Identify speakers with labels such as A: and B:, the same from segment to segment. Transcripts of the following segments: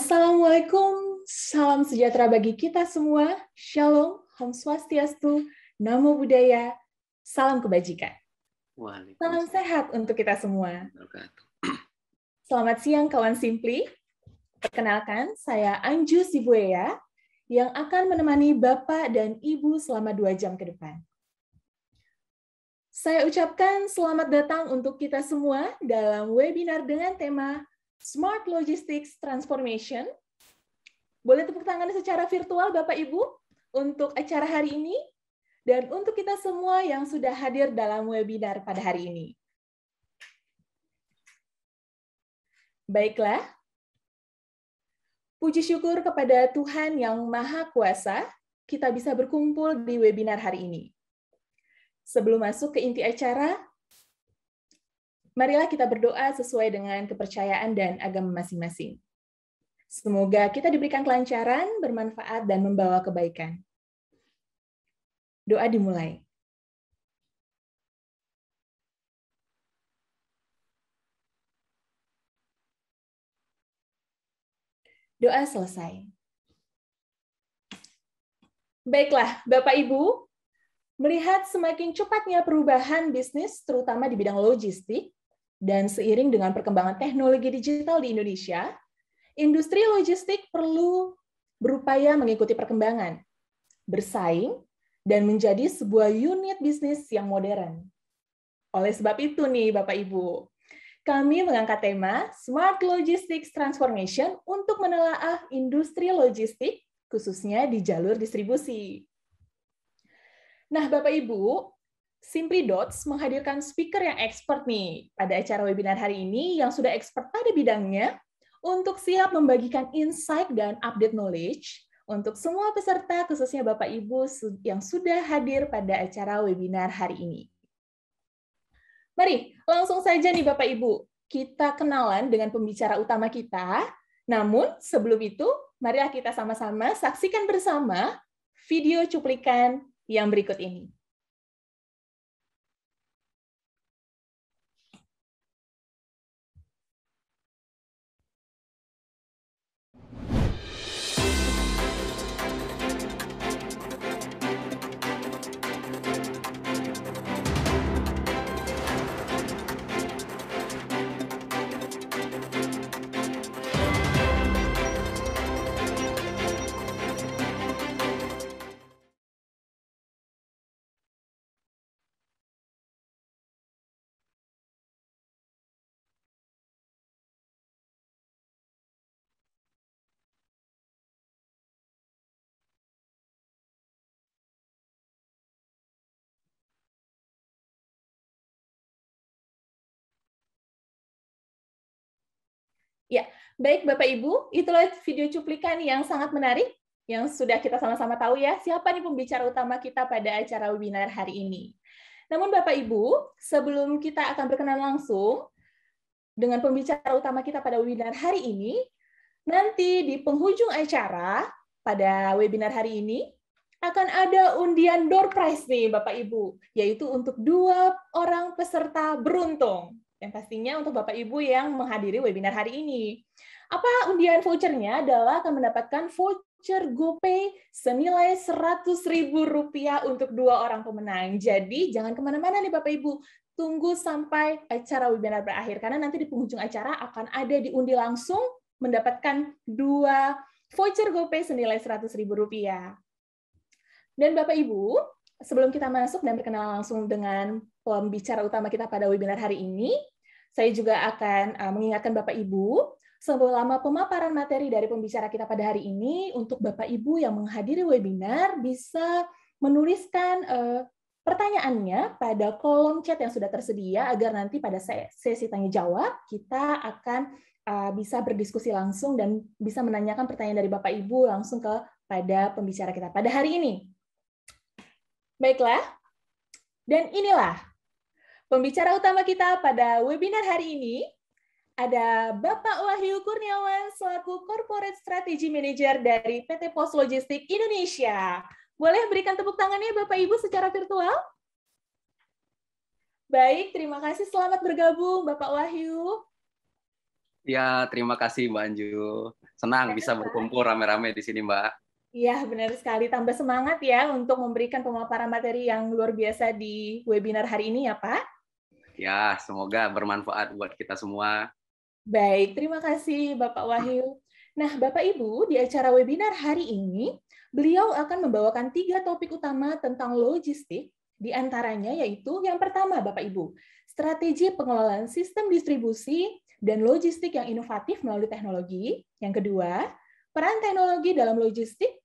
A: Assalamualaikum, salam sejahtera bagi kita semua. Shalom, Om Swastiastu, Namo Buddhaya, salam kebajikan. Salam sehat untuk kita semua. Selamat siang kawan simpli, Perkenalkan, saya Anju Sibuya yang akan menemani Bapak dan Ibu selama dua jam ke depan. Saya ucapkan selamat datang untuk kita semua dalam webinar dengan tema Smart Logistics Transformation. Boleh tepuk tangan secara virtual Bapak Ibu untuk acara hari ini dan untuk kita semua yang sudah hadir dalam webinar pada hari ini. Baiklah. Puji syukur kepada Tuhan yang Maha Kuasa, kita bisa berkumpul di webinar hari ini. Sebelum masuk ke inti acara, marilah kita berdoa sesuai dengan kepercayaan dan agama masing-masing. Semoga kita diberikan kelancaran, bermanfaat, dan membawa kebaikan. Doa dimulai. Doa selesai. Baiklah, Bapak Ibu, melihat semakin cepatnya perubahan bisnis, terutama di bidang logistik, dan seiring dengan perkembangan teknologi digital di Indonesia, industri logistik perlu berupaya mengikuti perkembangan, bersaing, dan menjadi sebuah unit bisnis yang modern. Oleh sebab itu nih Bapak Ibu, kami mengangkat tema Smart Logistics Transformation untuk menelaah industri logistik khususnya di jalur distribusi. Nah, Bapak Ibu, Simply Dots menghadirkan speaker yang expert nih pada acara webinar hari ini yang sudah expert pada bidangnya untuk siap membagikan insight dan update knowledge untuk semua peserta, khususnya Bapak Ibu yang sudah hadir pada acara webinar hari ini. Mari langsung saja nih Bapak Ibu, kita kenalan dengan pembicara utama kita. Namun sebelum itu, marilah kita sama-sama saksikan bersama video cuplikan yang berikut ini. Ya, baik Bapak Ibu, itulah video cuplikan yang sangat menarik yang sudah kita sama-sama tahu ya, siapa nih pembicara utama kita pada acara webinar hari ini. Namun Bapak Ibu, sebelum kita akan berkenan langsung dengan pembicara utama kita pada webinar hari ini, nanti di penghujung acara pada webinar hari ini akan ada undian door prize nih Bapak Ibu, yaitu untuk dua orang peserta beruntung yang pastinya untuk Bapak Ibu yang menghadiri webinar hari ini. Apa undian vouchernya adalah akan mendapatkan voucher GoPay senilai Rp100.000 untuk dua orang pemenang. Jadi jangan kemana-mana nih Bapak Ibu, tunggu sampai acara webinar berakhir karena nanti di penghujung acara akan ada diundi langsung mendapatkan dua voucher GoPay senilai Rp100.000. Dan Bapak Ibu, sebelum kita masuk dan berkenalan langsung dengan pembicara utama kita pada webinar hari ini. Saya juga akan eh, mengingatkan Bapak Ibu selama pemaparan materi dari pembicara kita pada hari ini untuk Bapak Ibu yang menghadiri webinar bisa menuliskan eh, pertanyaannya pada kolom chat yang sudah tersedia agar nanti pada sesi tanya jawab kita akan eh, bisa berdiskusi langsung dan bisa menanyakan pertanyaan dari Bapak Ibu langsung kepada pembicara kita pada hari ini. Baiklah. Dan inilah Pembicara utama kita pada webinar hari ini ada Bapak Wahyu Kurniawan selaku Corporate Strategy Manager dari PT Pos Logistik Indonesia. Boleh berikan tepuk tangannya Bapak Ibu secara virtual? Baik, terima kasih. Selamat bergabung Bapak Wahyu.
B: Ya, terima kasih Mbak Anju. Senang bisa berkumpul rame-rame di sini Mbak.
A: Iya, benar sekali. Tambah semangat ya untuk memberikan pemaparan materi yang luar biasa di webinar hari ini ya Pak.
B: Ya, semoga bermanfaat buat kita semua.
A: Baik, terima kasih Bapak Wahyu. Nah, Bapak Ibu, di acara webinar hari ini, beliau akan membawakan tiga topik utama tentang logistik, di antaranya yaitu yang pertama Bapak Ibu, strategi pengelolaan sistem distribusi dan logistik yang inovatif melalui teknologi. Yang kedua, peran teknologi dalam logistik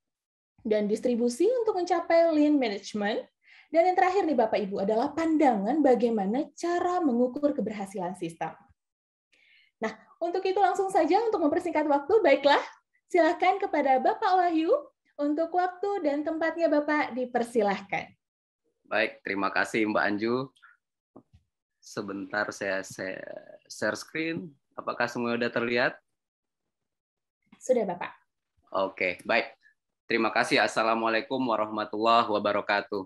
A: dan distribusi untuk mencapai lean management. Dan yang terakhir nih Bapak Ibu adalah pandangan bagaimana cara mengukur keberhasilan sistem. Nah, untuk itu langsung saja untuk mempersingkat waktu, baiklah silakan kepada Bapak Wahyu untuk waktu dan tempatnya Bapak dipersilahkan.
B: Baik, terima kasih Mbak Anju. Sebentar saya, share screen. Apakah semua sudah terlihat? Sudah Bapak. Oke, baik. Terima kasih. Assalamualaikum warahmatullahi wabarakatuh.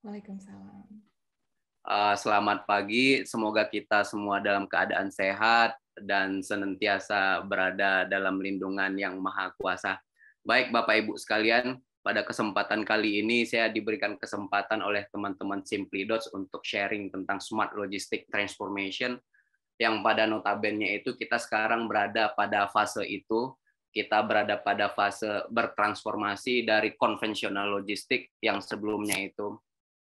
A: Waalaikumsalam.
B: Uh, selamat pagi. Semoga kita semua dalam keadaan sehat dan senantiasa berada dalam lindungan yang maha kuasa. Baik Bapak Ibu sekalian, pada kesempatan kali ini saya diberikan kesempatan oleh teman-teman Simply Dots untuk sharing tentang smart logistic transformation yang pada notabene itu kita sekarang berada pada fase itu kita berada pada fase bertransformasi dari konvensional logistik yang sebelumnya itu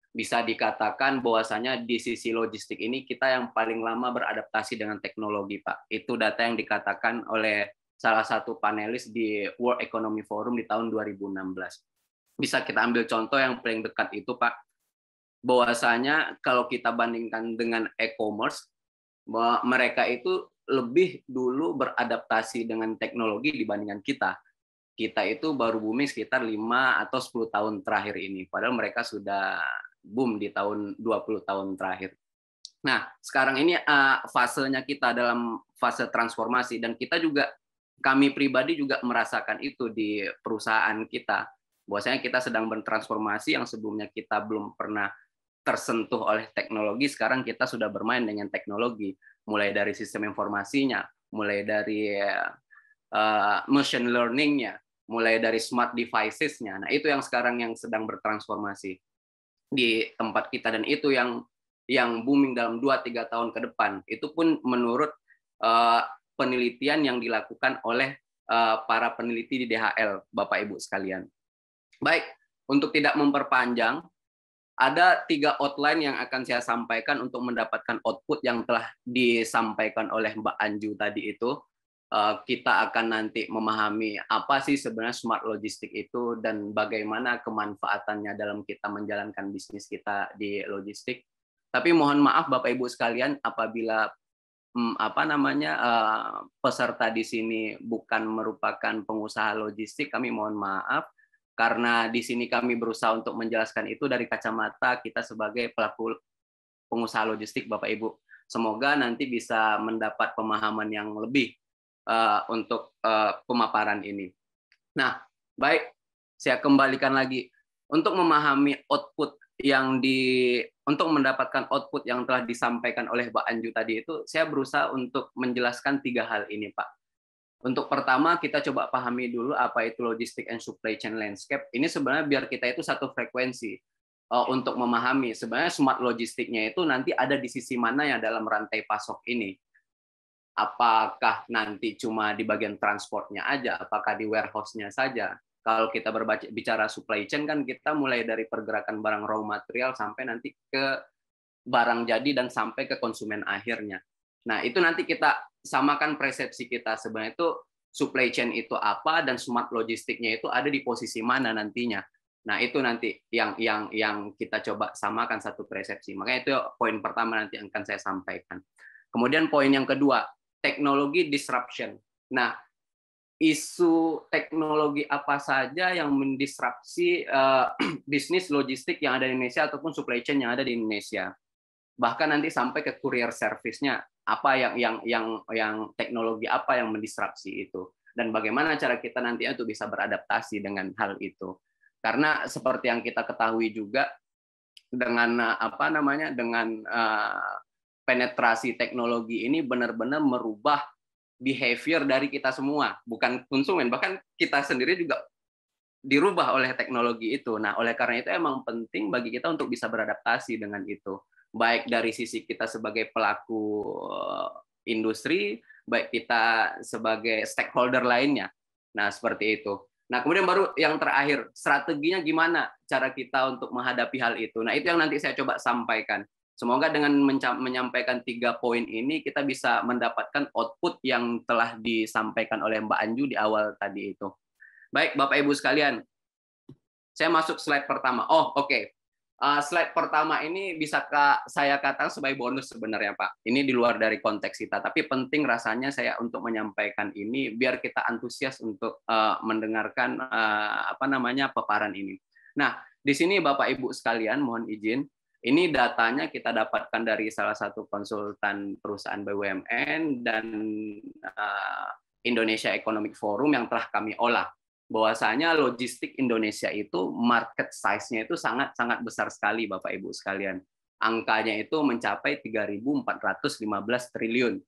B: bisa dikatakan bahwasanya di sisi logistik ini kita yang paling lama beradaptasi dengan teknologi, Pak. Itu data yang dikatakan oleh salah satu panelis di World Economy Forum di tahun 2016. Bisa kita ambil contoh yang paling dekat itu, Pak. Bahwasanya kalau kita bandingkan dengan e-commerce, mereka itu lebih dulu beradaptasi dengan teknologi dibandingkan kita kita itu baru booming sekitar 5 atau 10 tahun terakhir ini. Padahal mereka sudah boom di tahun 20 tahun terakhir. Nah, sekarang ini uh, fasenya kita dalam fase transformasi dan kita juga kami pribadi juga merasakan itu di perusahaan kita. Bahwasanya kita sedang bertransformasi yang sebelumnya kita belum pernah tersentuh oleh teknologi, sekarang kita sudah bermain dengan teknologi, mulai dari sistem informasinya, mulai dari uh, machine learning-nya, mulai dari smart devices-nya. Nah, itu yang sekarang yang sedang bertransformasi di tempat kita dan itu yang yang booming dalam 2-3 tahun ke depan. Itu pun menurut uh, penelitian yang dilakukan oleh uh, para peneliti di DHL, Bapak Ibu sekalian. Baik, untuk tidak memperpanjang, ada tiga outline yang akan saya sampaikan untuk mendapatkan output yang telah disampaikan oleh Mbak Anju tadi itu. Eh, kita akan nanti memahami apa sih sebenarnya smart logistik itu dan bagaimana kemanfaatannya dalam kita menjalankan bisnis kita di logistik. Tapi mohon maaf Bapak Ibu sekalian apabila mm, apa namanya eh, peserta di sini bukan merupakan pengusaha logistik, kami mohon maaf karena di sini kami berusaha untuk menjelaskan itu dari kacamata kita sebagai pelaku pengusaha logistik Bapak Ibu. Semoga nanti bisa mendapat pemahaman yang lebih Eh, untuk uh, pemaparan ini. Nah, baik, saya kembalikan lagi untuk memahami output yang di untuk mendapatkan output yang telah disampaikan oleh Pak Anju tadi itu, saya berusaha untuk menjelaskan tiga hal ini, Pak. Untuk pertama, kita coba pahami dulu apa itu logistik and supply chain landscape. Ini sebenarnya biar kita itu satu frekuensi uh, untuk memahami sebenarnya smart logistiknya itu nanti ada di sisi mana ya dalam rantai pasok ini apakah nanti cuma di bagian transportnya aja, apakah di warehouse-nya saja. Kalau kita berbicara supply chain kan kita mulai dari pergerakan barang raw material sampai nanti ke barang jadi dan sampai ke konsumen akhirnya. Nah, itu nanti kita samakan persepsi kita sebenarnya itu supply chain itu apa dan smart logistiknya itu ada di posisi mana nantinya. Nah, itu nanti yang yang yang kita coba samakan satu persepsi. Makanya itu poin pertama nanti yang akan saya sampaikan. Kemudian poin yang kedua, teknologi disruption. Nah, isu teknologi apa saja yang mendisrupsi uh, bisnis logistik yang ada di Indonesia ataupun supply chain yang ada di Indonesia. Bahkan nanti sampai ke courier service-nya apa yang yang yang yang teknologi apa yang mendisrupsi itu dan bagaimana cara kita nanti untuk bisa beradaptasi dengan hal itu. Karena seperti yang kita ketahui juga dengan eh, apa namanya dengan uh, penetrasi teknologi ini benar-benar merubah behavior dari kita semua, bukan konsumen, bahkan kita sendiri juga dirubah oleh teknologi itu. Nah, oleh karena itu emang penting bagi kita untuk bisa beradaptasi dengan itu, baik dari sisi kita sebagai pelaku eh, industri, baik kita sebagai stakeholder lainnya. Nah, seperti itu. Nah, kemudian baru yang terakhir, strateginya gimana cara kita untuk menghadapi hal itu. Nah, itu yang nanti saya coba sampaikan. Semoga dengan menyampaikan tiga poin ini kita bisa mendapatkan output yang telah disampaikan oleh Mbak Anju di awal tadi itu. Baik, Bapak Ibu sekalian, saya masuk slide pertama. Oh, oke. Okay. Uh, eh, slide pertama ini bisa saya katakan sebagai bonus sebenarnya Pak. Ini di luar dari konteks kita, tapi penting rasanya saya untuk menyampaikan ini biar kita antusias untuk uh, mendengarkan uh, apa namanya paparan ini. Nah, di sini Bapak Ibu sekalian mohon izin ini datanya kita dapatkan dari salah satu konsultan perusahaan BUMN dan eh, Indonesia Economic Forum yang telah kami olah. Bahwasanya logistik Indonesia itu market size-nya itu sangat-sangat besar sekali Bapak Ibu sekalian. Angkanya itu mencapai 3.415 triliun.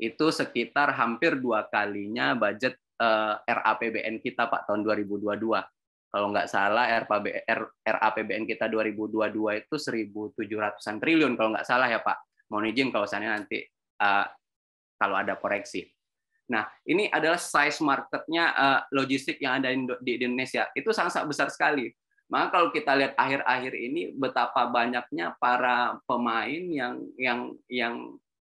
B: Itu sekitar hampir dua kalinya budget eh, RAPBN kita Pak tahun 2022 kalau nggak salah RAPBN kita 2022 itu 1.700an triliun kalau nggak salah ya Pak. Mohon izin kalau saya nanti uh, kalau ada koreksi. Nah, ini adalah size marketnya uh, logistik yang ada di Indonesia. Itu sangat-sangat besar sekali. Maka kalau kita lihat akhir-akhir ini betapa banyaknya para pemain yang yang yang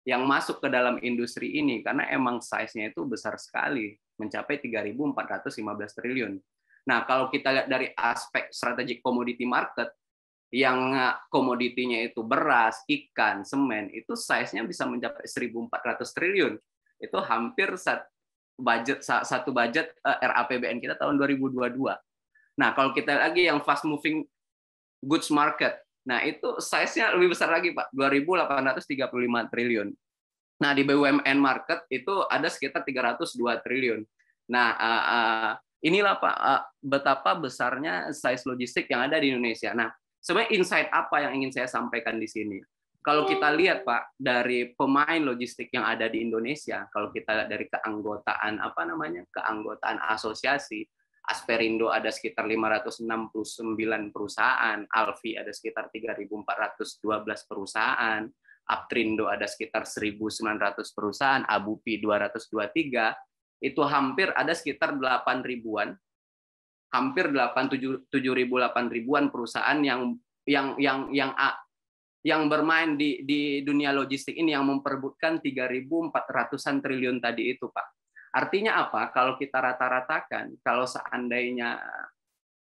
B: yang masuk ke dalam industri ini karena emang size-nya itu besar sekali, mencapai 3.415 triliun. Nah, kalau kita lihat dari aspek strategik commodity market, yang eh, komoditinya itu beras, ikan, semen, itu size-nya bisa mencapai 1.400 triliun. Itu hampir satu budget satu eh, budget RAPBN kita tahun 2022. Nah, kalau kita lihat lagi yang fast moving goods market, nah itu size-nya lebih besar lagi, Pak, 2.835 triliun. Nah, di BUMN market itu ada sekitar 302 triliun. Nah, uh, uh, Inilah Pak eh, betapa besarnya size logistik yang ada di Indonesia. Nah, sebenarnya insight apa yang ingin saya sampaikan di sini? Kalau kita hmm. lihat Pak dari pemain logistik yang ada di Indonesia, kalau kita lihat dari keanggotaan apa namanya? keanggotaan asosiasi, Asperindo ada sekitar 569 perusahaan, Alfi ada sekitar 3412 perusahaan, Aptrindo ada sekitar 1900 perusahaan, Abupi 223, itu hampir ada sekitar 8 ribuan hampir 8 7 ribu 8 ribuan perusahaan yang yang yang yang yang bermain di di dunia logistik ini yang memperebutkan 3.400-an triliun tadi itu, Pak. Artinya apa? Kalau kita rata-ratakan, kalau seandainya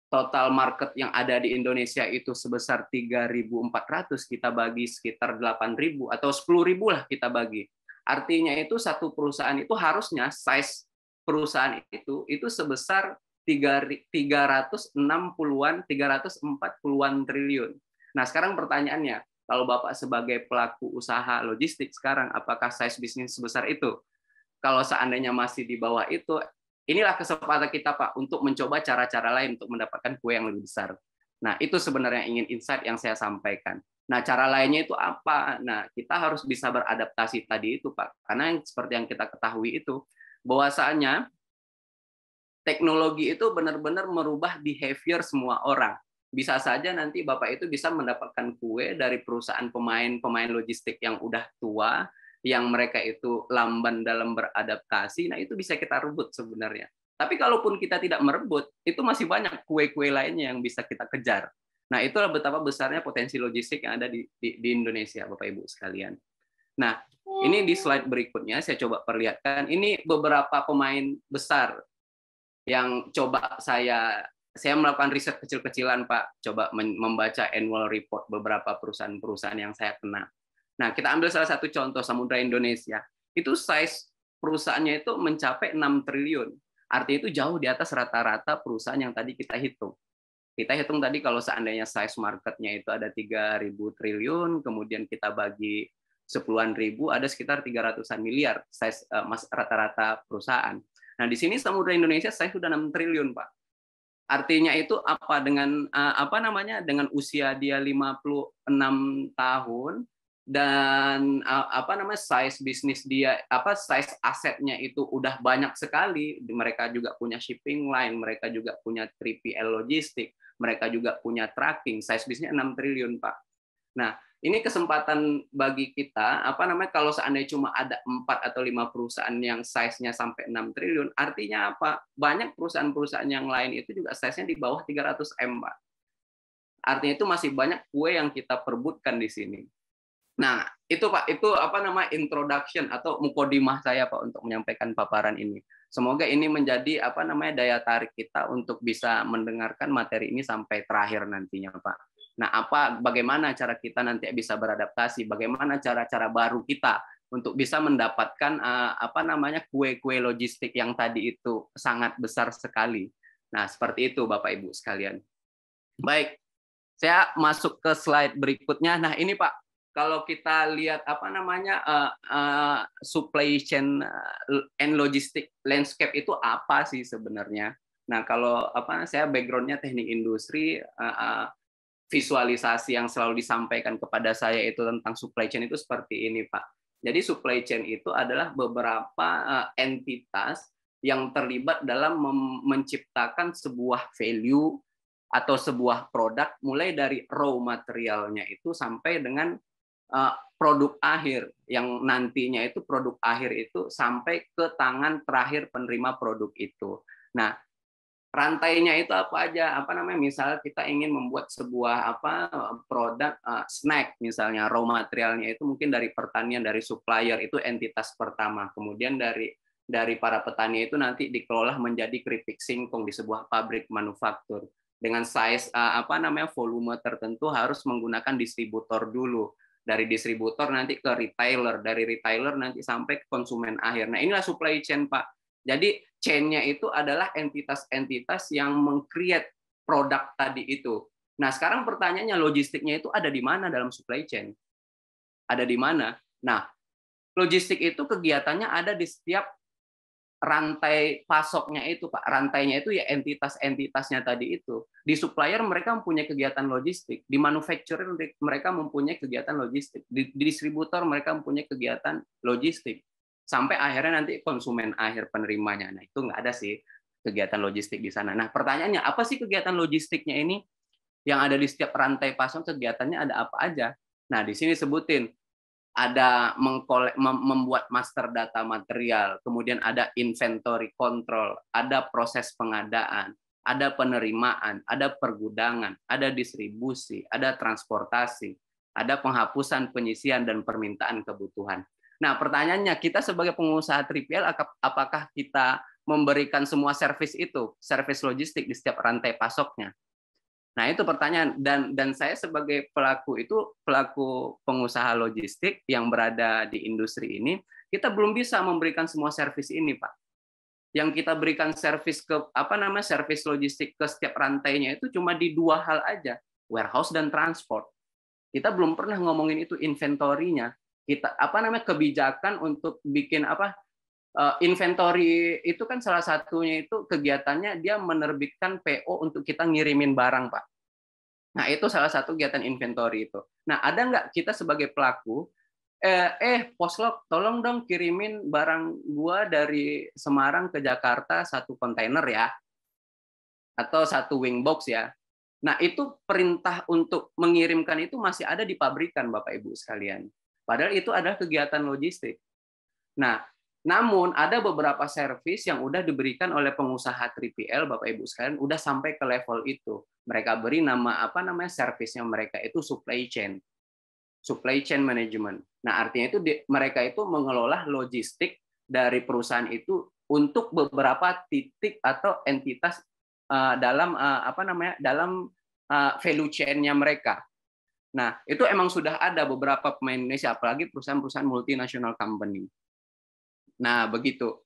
B: total market yang ada di Indonesia itu sebesar 3.400 kita bagi sekitar 8.000 atau 10.000 lah kita bagi. Artinya itu satu perusahaan itu harusnya size perusahaan itu itu sebesar 360-an, 340-an triliun. Nah, sekarang pertanyaannya, kalau Bapak sebagai pelaku usaha logistik sekarang, apakah size bisnis sebesar itu? Kalau seandainya masih di bawah itu, inilah kesempatan kita, Pak, untuk mencoba cara-cara lain untuk mendapatkan kue yang lebih besar. Nah, itu sebenarnya ingin insight yang saya sampaikan. Nah, cara lainnya itu apa? Nah, kita harus bisa beradaptasi tadi itu, Pak. Karena yang seperti yang kita ketahui itu, bahwasanya teknologi itu benar-benar merubah behavior semua orang. Bisa saja nanti Bapak itu bisa mendapatkan kue dari perusahaan pemain-pemain logistik yang udah tua, yang mereka itu lamban dalam beradaptasi. Nah, itu bisa kita rebut sebenarnya. Tapi kalaupun kita tidak merebut, itu masih banyak kue-kue lainnya yang bisa kita kejar Nah, itulah betapa besarnya potensi logistik yang ada di, di, di Indonesia, Bapak Ibu sekalian. Nah, ini di hmm. slide berikutnya saya coba perlihatkan. Ini beberapa pemain besar yang coba saya saya melakukan riset kecil-kecilan, Pak. Coba membaca annual report beberapa perusahaan-perusahaan yang saya kenal. Nah, kita ambil salah satu contoh Samudra Indonesia. Itu size perusahaannya itu mencapai 6 triliun. Artinya itu jauh di atas rata-rata perusahaan yang tadi kita hitung kita hitung tadi kalau seandainya size marketnya itu ada 3.000 triliun, kemudian kita bagi sepuluhan ribu, ada sekitar 300-an miliar size rata eh, rata-rata perusahaan. Nah, di sini Samudra Indonesia saya sudah 6 triliun, Pak. Artinya itu apa dengan uh, apa namanya? dengan usia dia 56 tahun dan uh, apa namanya size bisnis dia apa size asetnya itu udah banyak sekali mereka juga punya shipping line mereka juga punya 3PL logistik mereka juga punya tracking size bisnisnya 6 triliun pak nah ini kesempatan bagi kita apa namanya kalau seandainya cuma ada empat atau lima perusahaan yang size-nya sampai 6 triliun artinya apa banyak perusahaan-perusahaan yang lain itu juga size-nya di bawah 300 M Pak artinya itu masih banyak kue yang kita perbutkan di sini nah itu Pak, itu apa nama introduction atau mukodimah saya Pak untuk menyampaikan paparan ini. Semoga ini menjadi apa namanya daya tarik kita untuk bisa mendengarkan materi ini sampai terakhir nantinya Pak. Nah, apa bagaimana cara kita nanti bisa beradaptasi? Bagaimana cara-cara baru kita untuk bisa mendapatkan eh, apa namanya kue-kue logistik yang tadi itu sangat besar sekali. Nah, seperti itu Bapak Ibu sekalian. Baik. Saya masuk ke slide berikutnya. Nah, ini Pak kalau kita lihat apa namanya uh, uh, supply chain eh, and logistic landscape itu apa sih sebenarnya? Nah kalau apa saya backgroundnya teknik industri, uh, uh, visualisasi yang selalu disampaikan kepada saya itu tentang supply chain itu seperti ini Pak. Jadi supply chain itu adalah beberapa uh, entitas yang terlibat dalam menciptakan sebuah value atau sebuah produk mulai dari raw materialnya itu sampai dengan Eh, produk akhir yang nantinya itu produk akhir itu sampai ke tangan terakhir penerima produk itu. Nah, rantainya itu apa aja? Apa namanya? Misal kita ingin membuat sebuah apa produk uh, snack misalnya raw materialnya itu mungkin dari pertanian dari supplier itu entitas pertama. Kemudian dari dari para petani itu nanti dikelola menjadi keripik singkong di sebuah pabrik manufaktur dengan size eh, apa namanya volume tertentu harus menggunakan distributor dulu dari distributor nanti ke retailer, dari retailer nanti sampai ke konsumen akhir. Nah, inilah supply chain, Pak. Jadi chain-nya itu adalah entitas-entitas yang meng-create produk tadi itu. Nah, sekarang pertanyaannya logistiknya itu ada di mana dalam supply chain? Ada di mana? Nah, logistik itu kegiatannya ada di setiap rantai pasoknya itu pak rantainya itu ya entitas-entitasnya tadi itu di supplier mereka mempunyai kegiatan logistik di manufacturer mereka mempunyai kegiatan logistik di, di distributor mereka mempunyai kegiatan logistik sampai akhirnya nanti konsumen akhir penerimanya nah itu nggak ada sih kegiatan logistik di sana nah pertanyaannya apa sih kegiatan logistiknya ini yang ada di setiap rantai pasok kegiatannya ada apa aja nah di sini sebutin ada membuat master data material, kemudian ada inventory control, ada proses pengadaan, ada penerimaan, ada pergudangan, ada distribusi, ada transportasi, ada penghapusan penyisian dan permintaan kebutuhan. Nah, pertanyaannya kita sebagai pengusaha 3 apakah kita memberikan semua servis itu, servis logistik di setiap rantai pasoknya? Nah, itu pertanyaan dan dan saya sebagai pelaku itu pelaku pengusaha logistik yang berada di industri ini, kita belum bisa memberikan semua servis ini, Pak. Yang kita berikan servis ke apa nama servis logistik ke setiap rantainya itu cuma di dua hal aja, warehouse dan transport. Kita belum pernah ngomongin itu inventorinya. Kita apa namanya kebijakan untuk bikin apa uh, inventory itu kan salah satunya itu kegiatannya dia menerbitkan PO untuk kita ngirimin barang, Pak. Nah, itu salah satu kegiatan inventory itu. Nah, ada nggak kita sebagai pelaku, eh, eh poslok, tolong dong kirimin barang gua dari Semarang ke Jakarta satu kontainer ya, atau satu wing box ya. Nah, itu perintah untuk mengirimkan itu masih ada di pabrikan, Bapak Ibu sekalian. Padahal itu adalah kegiatan logistik. Nah, namun ada beberapa servis yang udah diberikan oleh pengusaha 3PL Bapak Ibu sekalian udah sampai ke level itu. Mereka beri nama apa namanya servisnya mereka itu supply chain. Supply chain management. Nah, artinya itu di, mereka itu mengelola logistik dari perusahaan itu untuk beberapa titik atau entitas uh, dalam uh, apa namanya? dalam uh, value chain-nya mereka. Nah, itu emang sudah ada beberapa pemain Indonesia apalagi perusahaan-perusahaan multinasional company. Nah, begitu.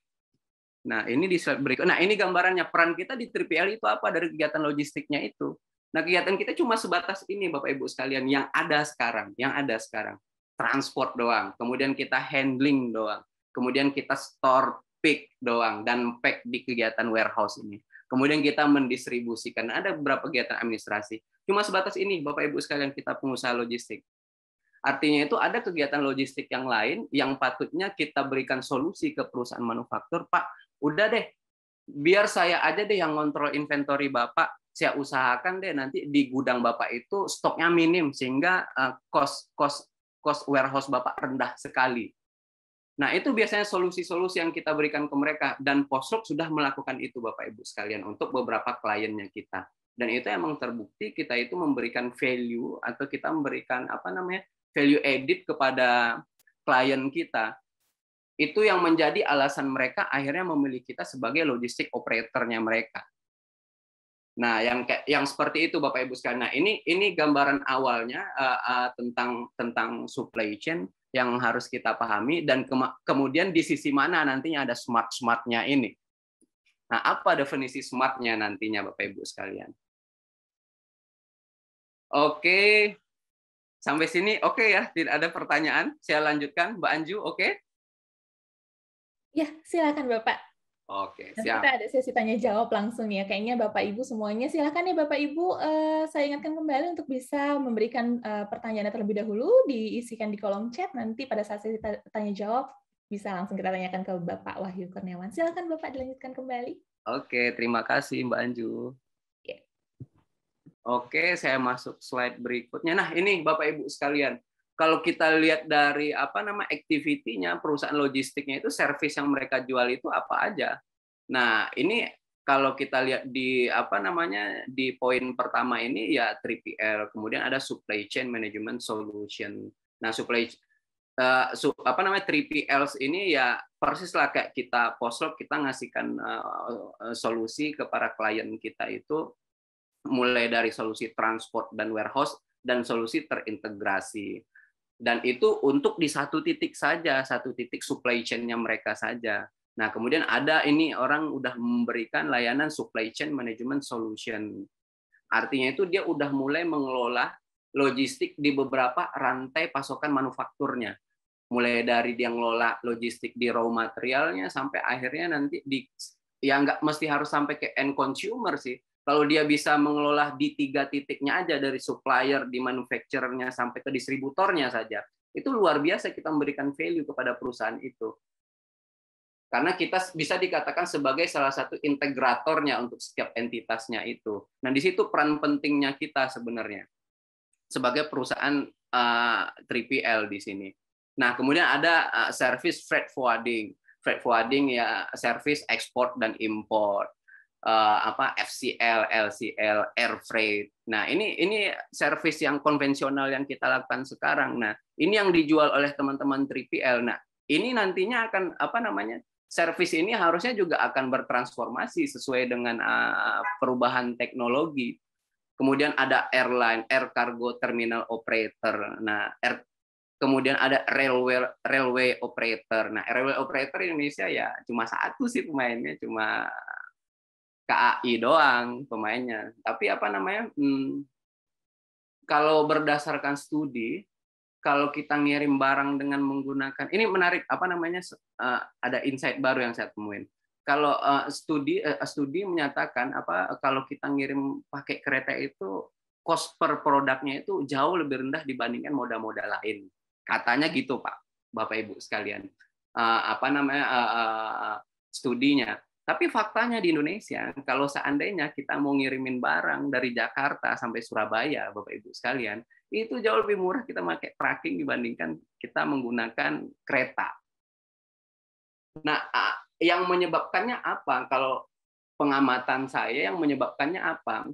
B: Nah, ini di slide berikut. Nah, ini gambarannya peran kita di 3 itu apa dari kegiatan logistiknya itu. Nah, kegiatan kita cuma sebatas ini Bapak Ibu sekalian yang ada sekarang, yang ada sekarang. Transport doang, kemudian kita handling doang, kemudian kita store pick doang dan pack di kegiatan warehouse ini. Kemudian kita mendistribusikan ada beberapa kegiatan administrasi. Cuma sebatas ini Bapak Ibu sekalian kita pengusaha logistik. Artinya itu ada kegiatan logistik yang lain yang patutnya kita berikan solusi ke perusahaan manufaktur, Pak. Udah deh, biar saya aja deh yang ngontrol inventory Bapak. Saya usahakan deh nanti di gudang Bapak itu stoknya minim sehingga cost eh, cost cost warehouse Bapak rendah sekali. Nah, itu biasanya solusi-solusi yang kita berikan ke mereka dan Postruk sudah melakukan itu Bapak Ibu sekalian untuk beberapa kliennya kita. Dan itu emang terbukti kita itu memberikan value atau kita memberikan apa namanya? value added kepada klien kita, itu yang menjadi alasan mereka akhirnya memilih kita sebagai logistik operatornya mereka. Nah, yang yang seperti itu Bapak Ibu sekalian. Nah, ini ini gambaran awalnya uh, uh, tentang tentang supply chain yang harus kita pahami dan ke kemudian di sisi mana nantinya ada smart smartnya ini. Nah, apa definisi smartnya nantinya Bapak Ibu sekalian? Oke, Sampai sini oke okay ya, tidak ada pertanyaan. Saya lanjutkan, Mbak Anju, oke? Okay?
A: Ya, silakan Bapak.
B: Oke, okay, siap. kita
A: ada sesi tanya jawab langsung ya. Kayaknya Bapak Ibu semuanya silakan ya Bapak Ibu eh, saya ingatkan kembali untuk bisa memberikan eh, pertanyaan terlebih dahulu diisikan di kolom chat nanti pada saat sesi tanya jawab bisa langsung kita tanyakan ke Bapak Wahyu Kurniawan. Silakan Bapak dilanjutkan kembali.
B: Oke, terima kasih Mbak Anju. Oke, saya masuk slide berikutnya. Nah, ini Bapak Ibu sekalian. Kalau kita lihat dari apa nama activity-nya perusahaan logistiknya itu service yang mereka jual itu apa aja. Nah, ini kalau kita lihat di apa namanya di poin pertama ini ya 3PL, kemudian ada supply chain management solution. Nah, supply uh, su, apa namanya 3PLs ini ya persis lah kayak kita poslok kita ngasihkan uh, solusi kepada klien kita itu mulai dari solusi transport dan warehouse dan solusi terintegrasi. Dan itu untuk di satu titik saja, satu titik supply chainnya mereka saja. Nah, kemudian ada ini orang udah memberikan layanan supply chain management solution. Artinya itu dia udah mulai mengelola logistik di beberapa rantai pasokan manufakturnya. Mulai dari dia ngelola logistik di raw materialnya sampai akhirnya nanti di ya nggak mesti harus sampai ke end consumer sih, kalau dia bisa mengelola di tiga titiknya aja dari supplier di manufakturnya sampai ke distributornya saja itu luar biasa kita memberikan value kepada perusahaan itu karena kita bisa dikatakan sebagai salah satu integratornya untuk setiap entitasnya itu nah di situ peran pentingnya kita sebenarnya sebagai perusahaan uh, eh, 3PL di sini nah kemudian ada uh, service freight forwarding freight forwarding ya service ekspor dan import uh, apa FCL, LCL, air freight. Nah, ini ini service yang konvensional yang kita lakukan sekarang. Nah, ini yang dijual oleh teman-teman 3PL. Nah, ini nantinya akan apa namanya? Service ini harusnya juga akan bertransformasi sesuai dengan uh, perubahan teknologi. Kemudian ada airline, air cargo terminal operator. Nah, air, kemudian ada railway railway operator. Nah, railway operator Indonesia ya cuma satu sih pemainnya, cuma KAI doang pemainnya. Tapi apa namanya? Hmm, kalau berdasarkan studi, kalau kita ngirim barang dengan menggunakan ini menarik apa namanya uh, ada insight baru yang saya temuin. Kalau uh, studi uh, studi menyatakan apa kalau kita ngirim pakai kereta itu cost per produknya itu jauh lebih rendah dibandingkan moda-moda lain. Katanya gitu Pak, Bapak Ibu sekalian. Uh, apa namanya uh, uh, studinya. Tapi faktanya di Indonesia, kalau seandainya kita mau ngirimin barang dari Jakarta sampai Surabaya, Bapak Ibu sekalian, itu jauh lebih murah kita pakai tracking dibandingkan kita menggunakan kereta. Nah, yang menyebabkannya apa? Kalau pengamatan saya yang menyebabkannya apa?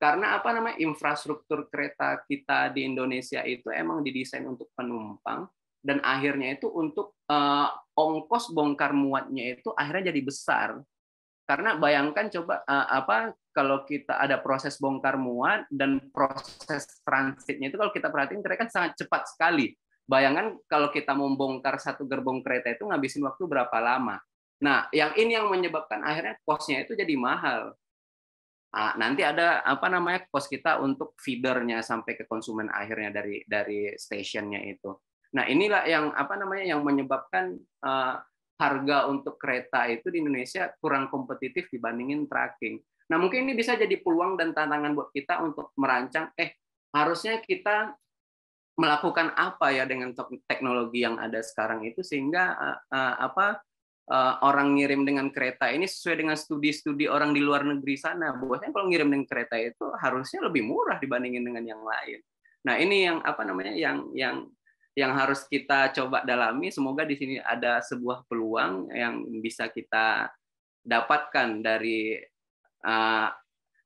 B: Karena apa namanya infrastruktur kereta kita di Indonesia itu emang didesain untuk penumpang dan akhirnya itu untuk uh, ongkos bongkar muatnya itu akhirnya jadi besar karena bayangkan coba uh, apa kalau kita ada proses bongkar muat dan proses transitnya itu kalau kita perhatiin ternyata kan sangat cepat sekali. Bayangkan kalau kita membongkar satu gerbong kereta itu ngabisin waktu berapa lama. Nah, yang ini yang menyebabkan akhirnya kosnya itu jadi mahal. Nah, nanti ada apa namanya kos kita untuk feedernya sampai ke konsumen akhirnya dari dari stationnya itu. Nah, inilah yang apa namanya yang menyebabkan uh, harga untuk kereta itu di Indonesia kurang kompetitif dibandingin tracking. Nah, mungkin ini bisa jadi peluang dan tantangan buat kita untuk merancang, eh, harusnya kita melakukan apa ya dengan teknologi yang ada sekarang itu sehingga uh, apa uh, orang ngirim dengan kereta ini sesuai dengan studi-studi orang di luar negeri sana bahwasanya kalau ngirim dengan kereta itu harusnya lebih murah dibandingin dengan yang lain. Nah, ini yang apa namanya yang yang yang harus kita coba dalami. Semoga di sini ada sebuah peluang yang bisa kita dapatkan dari uh,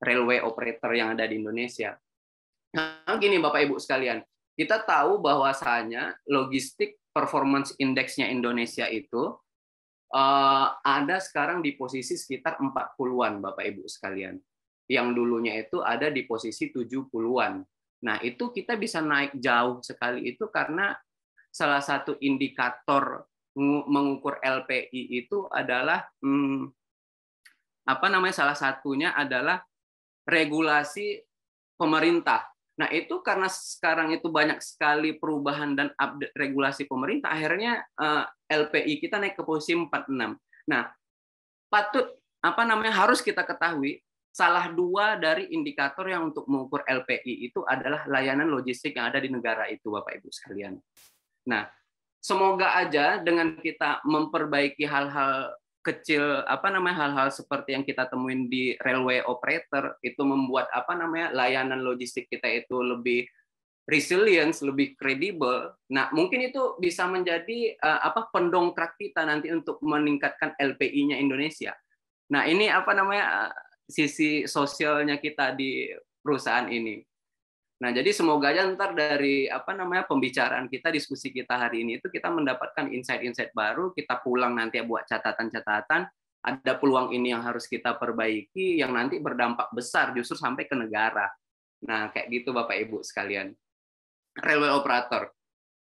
B: railway operator yang ada di Indonesia. Nah, gini Bapak Ibu sekalian, kita tahu bahwasanya logistik performance indexnya Indonesia itu uh, ada sekarang di posisi sekitar 40-an Bapak Ibu sekalian. Yang dulunya itu ada di posisi 70-an. Nah, itu kita bisa naik jauh sekali itu karena salah satu indikator mengukur LPI itu adalah hmm, apa namanya salah satunya adalah regulasi pemerintah. Nah, itu karena sekarang itu banyak sekali perubahan dan update regulasi pemerintah, akhirnya eh, LPI kita naik ke posisi 46. Nah, patut apa namanya harus kita ketahui salah dua dari indikator yang untuk mengukur LPI itu adalah layanan logistik yang ada di negara itu, Bapak Ibu sekalian. Nah, semoga aja dengan kita memperbaiki hal-hal kecil apa namanya hal-hal seperti yang kita temuin di railway operator itu membuat apa namanya layanan logistik kita itu lebih resilience lebih kredibel. Nah, mungkin itu bisa menjadi uh, apa pendongkrak kita nanti untuk meningkatkan LPI-nya Indonesia. Nah, ini apa namanya sisi sosialnya kita di perusahaan ini. Nah, jadi semoga aja ntar dari apa namanya pembicaraan kita, diskusi kita hari ini itu kita mendapatkan insight-insight baru, kita pulang nanti buat catatan-catatan, ada peluang ini yang harus kita perbaiki yang nanti berdampak besar justru sampai ke negara. Nah, kayak gitu Bapak Ibu sekalian. Railway operator.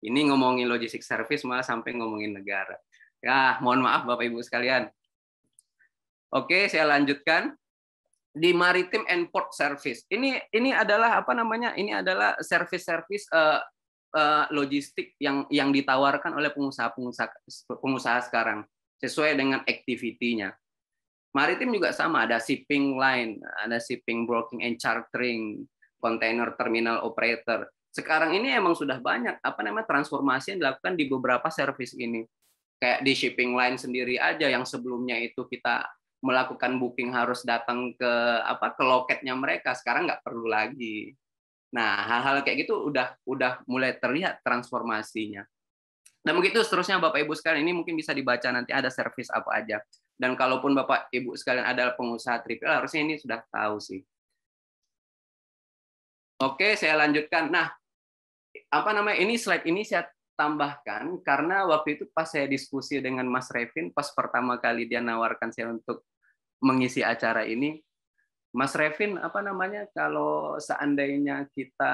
B: Ini ngomongin logistik service malah sampai ngomongin negara. Ya, mohon maaf Bapak Ibu sekalian. Oke, saya lanjutkan di maritim and Port Service. Ini ini adalah apa namanya? Ini adalah service-service uh, uh, logistik yang yang ditawarkan oleh pengusaha-pengusaha pengusaha sekarang sesuai dengan aktivitinya. Maritim juga sama, ada shipping line, ada shipping broking and chartering, container terminal operator. Sekarang ini emang sudah banyak apa namanya transformasi yang dilakukan di beberapa service ini. Kayak di shipping line sendiri aja yang sebelumnya itu kita melakukan booking harus datang ke apa ke loketnya mereka sekarang nggak perlu lagi nah hal-hal kayak gitu udah udah mulai terlihat transformasinya dan begitu seterusnya bapak ibu sekalian ini mungkin bisa dibaca nanti ada servis apa aja dan kalaupun bapak ibu sekalian adalah pengusaha triple harusnya ini sudah tahu sih oke saya lanjutkan nah apa namanya ini slide ini saya tambahkan karena waktu itu pas saya diskusi dengan Mas Revin pas pertama kali dia nawarkan saya untuk mengisi acara ini Mas Revin apa namanya kalau seandainya kita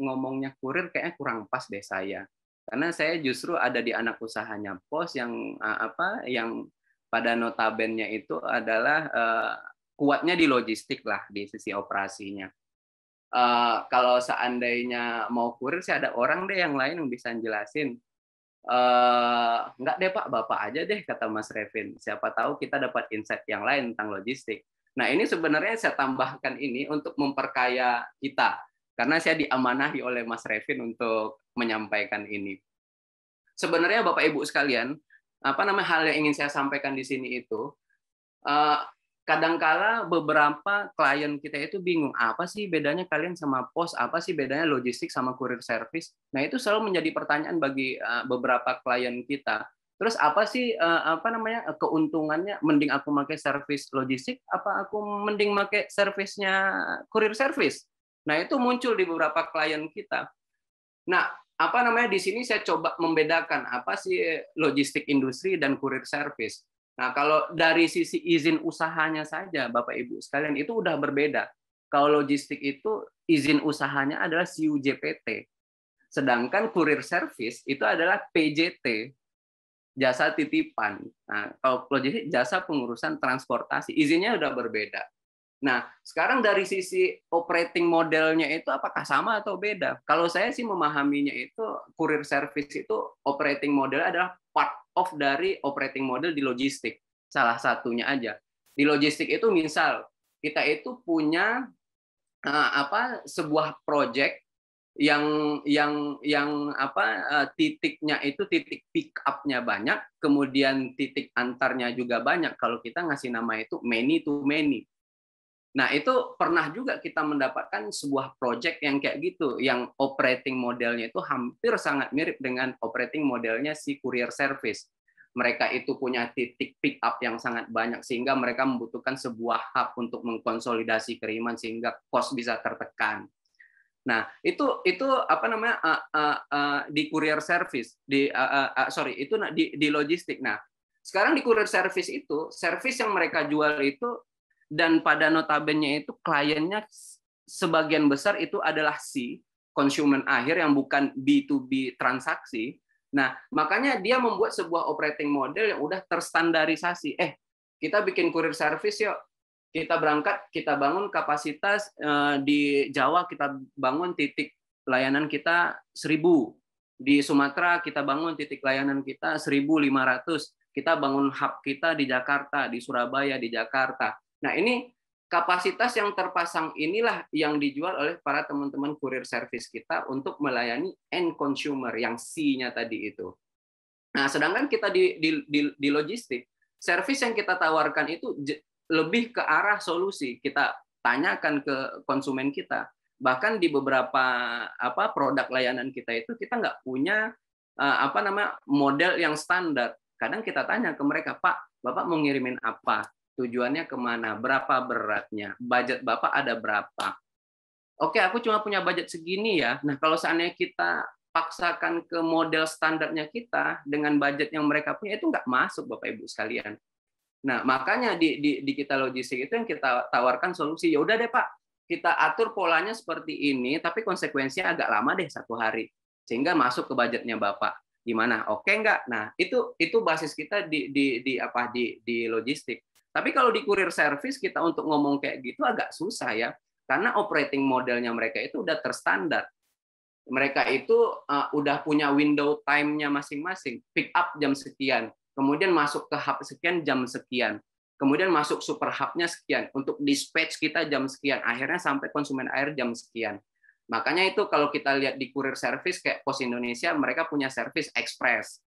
B: ngomongnya kurir kayaknya kurang pas deh saya karena saya justru ada di anak usahanya pos yang eh, apa yang pada notabennya itu adalah uh, kuatnya di logistik lah di sisi operasinya uh, kalau seandainya mau kurir sih ada orang deh yang lain yang bisa jelasin uh, nggak deh pak bapak aja deh kata Mas Revin siapa tahu kita dapat insight yang lain tentang logistik nah ini sebenarnya saya tambahkan ini untuk memperkaya kita karena saya diamanahi oleh Mas Revin untuk menyampaikan ini sebenarnya bapak ibu sekalian apa namanya hal yang ingin saya sampaikan di sini itu eh, kadangkala beberapa klien kita itu bingung apa sih bedanya kalian sama pos apa sih bedanya logistik sama kurir service nah itu selalu menjadi pertanyaan bagi eh, beberapa klien kita terus apa sih eh, apa namanya keuntungannya mending aku pakai service logistik apa aku mending pakai servisnya kurir service nah itu muncul di beberapa klien kita nah apa namanya di sini saya coba membedakan apa sih logistik industri dan kurir service Nah, kalau dari sisi izin usahanya saja, Bapak Ibu sekalian, itu udah berbeda. Kalau logistik itu izin usahanya adalah CUJPT. Sedangkan kurir service itu adalah PJT, jasa titipan. Nah, kalau logistik jasa pengurusan transportasi, izinnya udah berbeda. Nah, sekarang dari sisi operating modelnya itu apakah sama atau beda? Kalau saya sih memahaminya itu kurir service itu operating model adalah part of dari operating model di logistik. Salah satunya aja. Di logistik itu misal kita itu punya eh, apa sebuah project yang yang yang apa eh, titiknya itu titik pick up-nya banyak, kemudian titik antarnya juga banyak. Kalau kita ngasih nama itu many to many. Nah, itu pernah juga kita mendapatkan sebuah project yang kayak gitu, yang operating modelnya itu hampir sangat mirip dengan operating modelnya si courier service. Mereka itu punya titik pick up yang sangat banyak sehingga mereka membutuhkan sebuah hub untuk mengkonsolidasi kiriman sehingga cost bisa tertekan. Nah, itu itu apa namanya uh, uh, uh, di courier service, di uh, uh, sorry, itu di, di logistik. Nah, sekarang di courier service itu, service yang mereka jual itu dan pada notabene itu kliennya sebagian besar itu adalah si konsumen akhir yang bukan B2B transaksi. Nah, makanya dia membuat sebuah operating model yang udah terstandarisasi. Eh, kita bikin kurir service yuk. Kita berangkat, kita bangun kapasitas eh, di Jawa kita bangun titik layanan kita 1000. Di Sumatera kita bangun titik layanan kita 1500. Kita bangun hub kita di Jakarta, di Surabaya, di Jakarta. Nah, ini kapasitas yang terpasang inilah yang dijual oleh para teman-teman kurir service kita untuk melayani end consumer yang C-nya tadi itu. Nah, sedangkan kita di, di, di, di logistik, service yang kita tawarkan itu lebih ke arah solusi. Kita tanyakan ke konsumen kita. Bahkan di beberapa apa produk layanan kita itu kita nggak punya eh, apa nama model yang standar. Kadang kita tanya ke mereka, Pak, Bapak mau ngirimin apa? tujuannya kemana, berapa beratnya, budget Bapak ada berapa. Oke, aku cuma punya budget segini ya. Nah, kalau seandainya kita paksakan ke model standarnya kita dengan budget yang mereka punya, itu nggak masuk Bapak Ibu sekalian. Nah, makanya di, di, di kita logistik itu yang kita tawarkan solusi, ya udah deh Pak, kita atur polanya seperti ini, tapi konsekuensinya agak lama deh satu hari, sehingga masuk ke budgetnya bapak. Gimana? Oke nggak? Nah itu itu basis kita di di, di apa di di logistik. Tapi kalau di kurir service kita untuk ngomong kayak gitu agak susah ya, karena operating modelnya mereka itu udah terstandar. Mereka itu uh, udah punya window time-nya masing-masing, pick up jam sekian, kemudian masuk ke hub sekian jam sekian, kemudian masuk super hub-nya sekian, untuk dispatch kita jam sekian, akhirnya sampai konsumen air jam sekian. Makanya itu kalau kita lihat di kurir service kayak Pos Indonesia, mereka punya service express,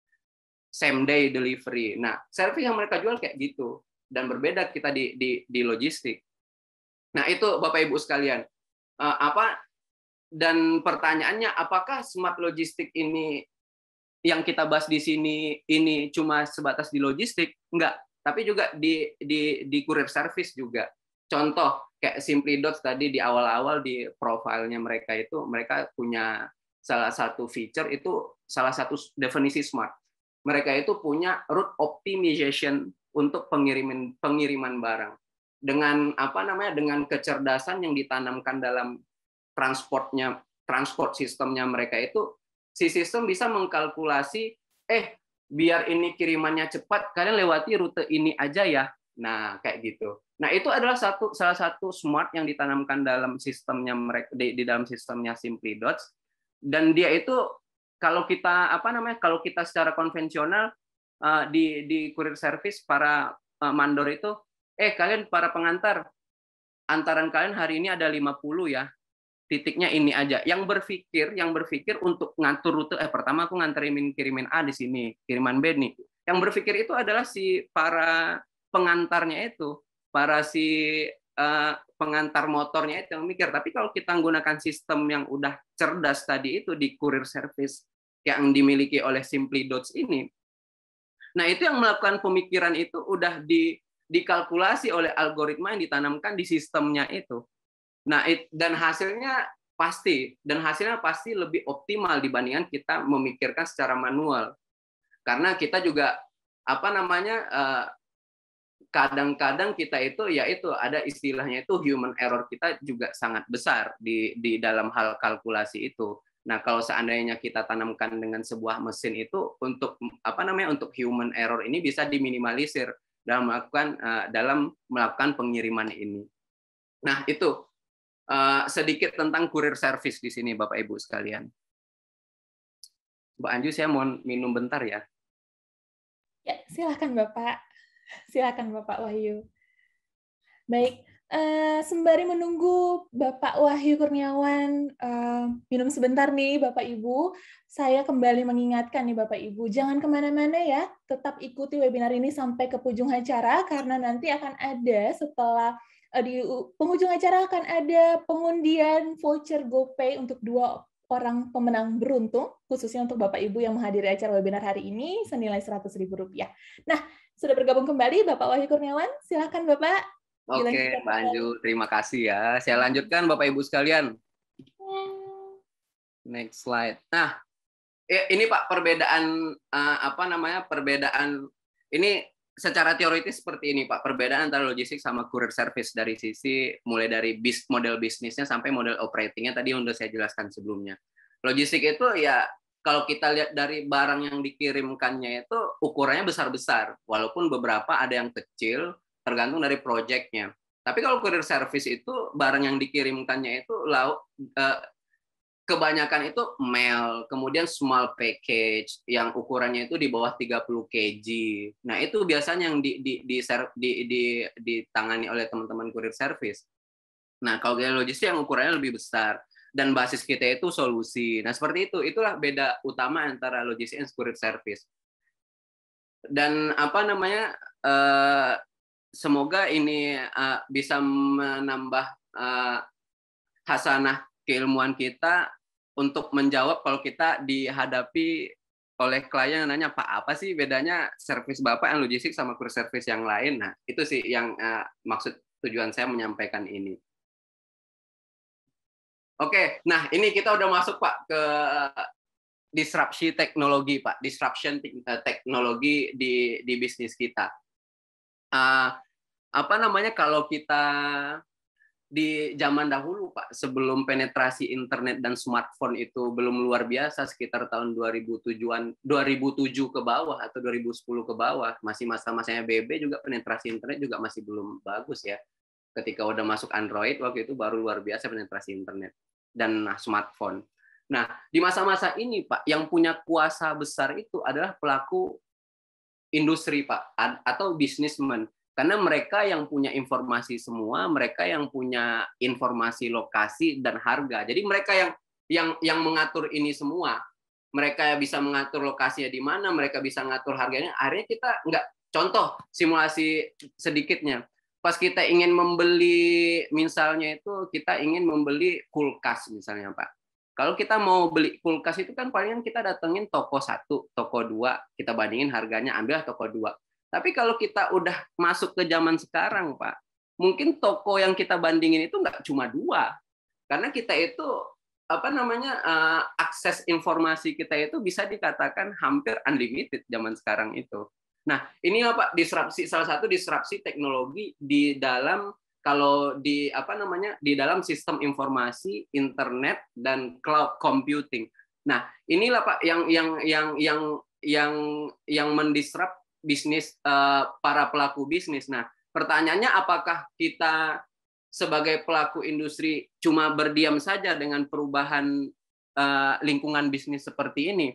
B: same day delivery. Nah, service yang mereka jual kayak gitu dan berbeda kita di di, di logistik. Nah itu Bapak Ibu sekalian eh, apa dan pertanyaannya apakah smart logistik ini yang kita bahas di sini ini cuma sebatas di logistik enggak tapi juga di di di kurir service juga contoh kayak Simply Dots tadi di awal-awal di profilnya mereka itu mereka punya salah satu feature itu salah satu definisi smart mereka itu punya route optimization untuk pengiriman pengiriman barang dengan apa namanya dengan kecerdasan yang ditanamkan dalam transportnya transport sistemnya mereka itu si sistem bisa mengkalkulasi eh biar ini kirimannya cepat kalian lewati rute ini aja ya nah kayak gitu nah itu adalah satu salah satu smart yang ditanamkan dalam sistemnya mereka di, di dalam sistemnya Simply Dots dan dia itu kalau kita apa namanya kalau kita secara konvensional uh, di di kurir service para uh, mandor itu eh kalian para pengantar antaran kalian hari ini ada 50 ya titiknya ini aja yang berpikir yang berpikir untuk ngatur rute eh pertama aku nganterin kirimin A di sini kiriman B nih yang berpikir itu adalah si para pengantarnya itu para si uh, pengantar motornya itu yang mikir tapi kalau kita menggunakan sistem yang udah cerdas tadi itu di kurir service yang dimiliki oleh Simply Dots ini Nah, itu yang melakukan pemikiran itu udah di dikalkulasi oleh algoritma yang ditanamkan di sistemnya itu. Nah, it, dan hasilnya pasti dan hasilnya pasti lebih optimal dibandingkan kita memikirkan secara manual. Karena kita juga apa namanya eh, kadang-kadang kita itu yaitu ada istilahnya itu human error kita juga sangat besar di di dalam hal kalkulasi itu. Nah, kalau seandainya kita tanamkan dengan sebuah mesin itu untuk apa namanya untuk human error ini bisa diminimalisir dalam melakukan uh, dalam melakukan pengiriman ini. Nah, itu uh, sedikit tentang kurir service di sini Bapak Ibu sekalian. Mbak Anju saya mohon minum bentar ya.
C: Ya,
A: silakan Bapak. Silakan Bapak Wahyu. Baik, Eh, sembari menunggu Bapak Wahyu Kurniawan uh, minum sebentar nih Bapak Ibu, saya kembali mengingatkan nih Bapak Ibu, jangan kemana-mana ya, tetap ikuti webinar ini sampai ke ujung acara karena nanti akan ada setelah uh, di penghujung acara akan ada pengundian voucher GoPay untuk dua orang pemenang beruntung, khususnya untuk Bapak Ibu yang menghadiri acara webinar hari ini senilai Rp100.000. Nah, sudah bergabung kembali Bapak Wahyu Kurniawan, silahkan Bapak.
B: Oke, okay, terima kasih ya. Saya lanjutkan Bapak Ibu sekalian. Next slide. Nah, ya, ini Pak perbedaan eh, apa namanya? Perbedaan ini secara teoritis seperti ini Pak, perbedaan antara logistik sama courier service dari sisi mulai dari bis, model bisnisnya sampai model operatingnya tadi yang sudah saya jelaskan sebelumnya. Logistik itu ya kalau kita lihat dari barang yang dikirimkannya itu ukurannya besar-besar, walaupun beberapa ada yang kecil, tergantung dari proyeknya. Tapi kalau kurir service itu barang yang dikirimkannya itu eh, kebanyakan itu mail, kemudian small package yang ukurannya itu di bawah 30 kg. Nah, itu biasanya yang di di di di, di ditangani oleh teman-teman kurir service. Nah, kalau gaya logistik yang ukurannya lebih besar dan basis kita itu solusi. Nah, seperti itu. Itulah beda utama antara logistik dan kurir service. Dan apa namanya? Eh, semoga ini uh, bisa menambah uh, hasanah keilmuan kita untuk menjawab kalau kita dihadapi oleh klien yang nanya pak apa sih bedanya service bapak yang logistik sama kur service yang lain nah itu sih yang uh, maksud tujuan saya menyampaikan ini oke nah ini kita udah masuk pak ke disrupsi teknologi pak disruption teknologi di di bisnis kita uh, apa namanya kalau kita di zaman dahulu Pak sebelum penetrasi internet dan smartphone itu belum luar biasa sekitar tahun 2007-an 2007 ke bawah atau 2010 ke bawah masih masa-masanya BB juga penetrasi internet juga masih belum bagus ya ketika udah masuk Android waktu itu baru luar biasa penetrasi internet dan smartphone nah di masa-masa ini Pak yang punya kuasa besar itu adalah pelaku industri Pak atau bisnismen karena mereka yang punya informasi semua, mereka yang punya informasi lokasi dan harga. Jadi mereka yang yang yang mengatur ini semua, mereka bisa mengatur lokasinya di mana, mereka bisa mengatur harganya. Akhirnya kita nggak contoh simulasi sedikitnya. Pas kita ingin membeli misalnya itu kita ingin membeli kulkas misalnya Pak. Kalau kita mau beli kulkas itu kan palingan kita datengin toko satu, toko dua, kita bandingin harganya, ambillah toko dua tapi kalau kita udah masuk ke zaman sekarang, Pak, mungkin toko yang kita bandingin itu nggak cuma dua, karena kita itu apa namanya eh, akses informasi kita itu bisa dikatakan hampir unlimited zaman sekarang itu. Nah, ini apa disrupsi salah satu disrupsi teknologi di dalam kalau di apa namanya di dalam sistem informasi internet dan cloud computing. Nah, inilah Pak yang yang yang yang yang yang mendisrup bisnis uh, para pelaku bisnis. Nah, pertanyaannya apakah kita sebagai pelaku industri cuma berdiam saja dengan perubahan uh, lingkungan bisnis seperti ini?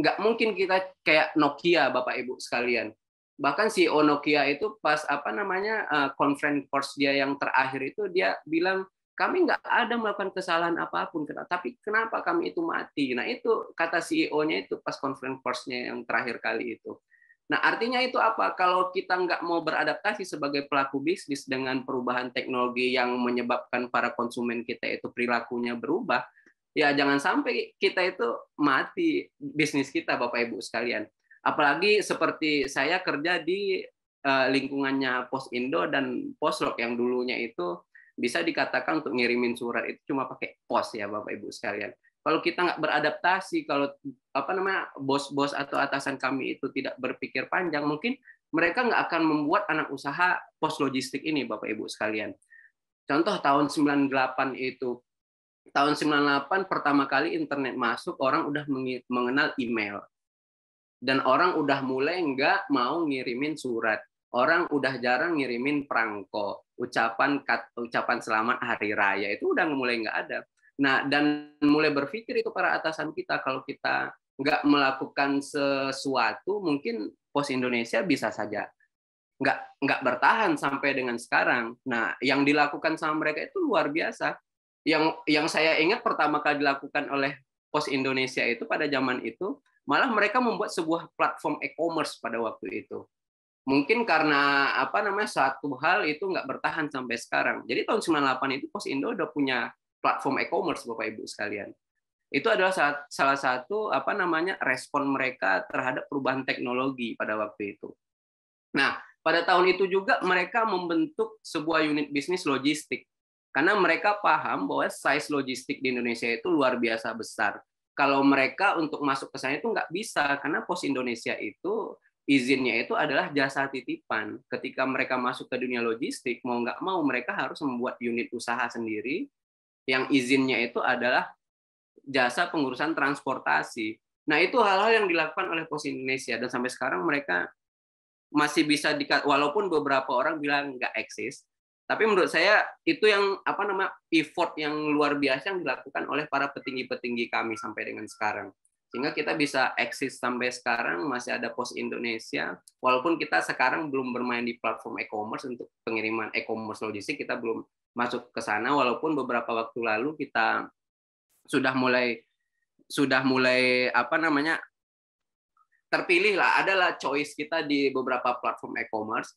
B: Nggak mungkin kita kayak Nokia, Bapak Ibu sekalian. Bahkan CEO Nokia itu pas apa namanya uh, conference course dia yang terakhir itu dia bilang kami nggak ada melakukan kesalahan apapun, tapi kenapa kami itu mati? Nah itu kata CEO-nya itu pas conference course-nya yang terakhir kali itu. Nah, artinya itu apa? Kalau kita nggak mau beradaptasi sebagai pelaku bisnis dengan perubahan teknologi yang menyebabkan para konsumen kita itu perilakunya berubah, ya jangan sampai kita itu mati bisnis kita, Bapak Ibu sekalian. Apalagi seperti saya kerja di eh, lingkungannya Pos Indo dan Pos Lok yang dulunya itu bisa dikatakan untuk ngirimin surat itu cuma pakai pos ya Bapak Ibu sekalian. Kalau kita nggak beradaptasi, kalau apa namanya bos-bos atau atasan kami itu tidak berpikir panjang, mungkin mereka nggak akan membuat anak usaha pos logistik ini, Bapak Ibu sekalian. Contoh tahun 98 itu, tahun 98 pertama kali internet masuk, orang udah mengenal email. Dan orang udah mulai nggak mau ngirimin surat orang udah jarang ngirimin perangko, ucapan ucapan selamat hari raya itu udah mulai nggak ada. Nah, dan mulai berpikir itu para atasan kita kalau kita nggak melakukan sesuatu, mungkin pos Indonesia bisa saja nggak nggak bertahan sampai dengan sekarang. Nah, yang dilakukan sama mereka itu luar biasa. Yang yang saya ingat pertama kali dilakukan oleh pos Indonesia itu pada zaman itu malah mereka membuat sebuah platform e-commerce pada waktu itu. Mungkin karena apa namanya satu hal itu nggak bertahan sampai sekarang. Jadi tahun 98 itu pos Indo udah punya platform e-commerce Bapak Ibu sekalian. Itu adalah salah satu apa namanya respon mereka terhadap perubahan teknologi pada waktu itu. Nah, pada tahun itu juga mereka membentuk sebuah unit bisnis logistik karena mereka paham bahwa size logistik di Indonesia itu luar biasa besar. Kalau mereka untuk masuk ke sana itu nggak bisa karena pos Indonesia itu izinnya itu adalah jasa titipan. Ketika mereka masuk ke dunia logistik, mau nggak mau mereka harus membuat unit usaha sendiri yang izinnya itu adalah jasa pengurusan transportasi. Nah, itu hal-hal yang dilakukan oleh Pos Indonesia dan sampai sekarang mereka masih bisa di walaupun beberapa orang bilang nggak eksis, tapi menurut saya itu yang apa nama effort yang luar biasa yang dilakukan oleh para petinggi-petinggi kami sampai dengan sekarang. Sehingga kita bisa eksis sampai sekarang masih ada Pos Indonesia walaupun kita sekarang belum bermain di platform e-commerce untuk pengiriman e-commerce logistik kita belum masuk ke sana walaupun beberapa waktu lalu kita sudah mulai sudah mulai apa namanya terpilih lah adalah choice kita di beberapa platform e-commerce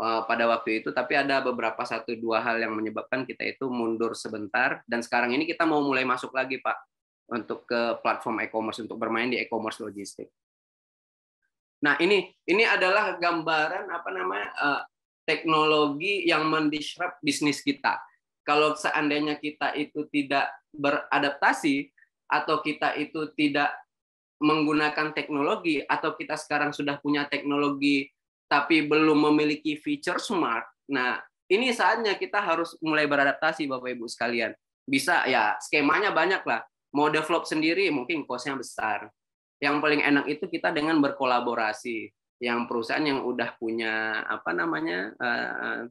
B: eh, pada waktu itu tapi ada beberapa satu dua hal yang menyebabkan kita itu mundur sebentar dan sekarang ini kita mau mulai masuk lagi pak untuk ke platform e-commerce untuk bermain di e-commerce logistik. Nah ini ini adalah gambaran apa namanya eh, teknologi yang mendisrupt bisnis kita. Kalau seandainya kita itu tidak beradaptasi atau kita itu tidak menggunakan teknologi atau kita sekarang sudah punya teknologi tapi belum memiliki feature smart. Nah, ini saatnya kita harus mulai beradaptasi Bapak Ibu sekalian. Bisa ya skemanya banyak lah. Mau develop sendiri mungkin cost-nya besar. Yang paling enak itu kita dengan berkolaborasi yang perusahaan yang udah punya apa namanya uh,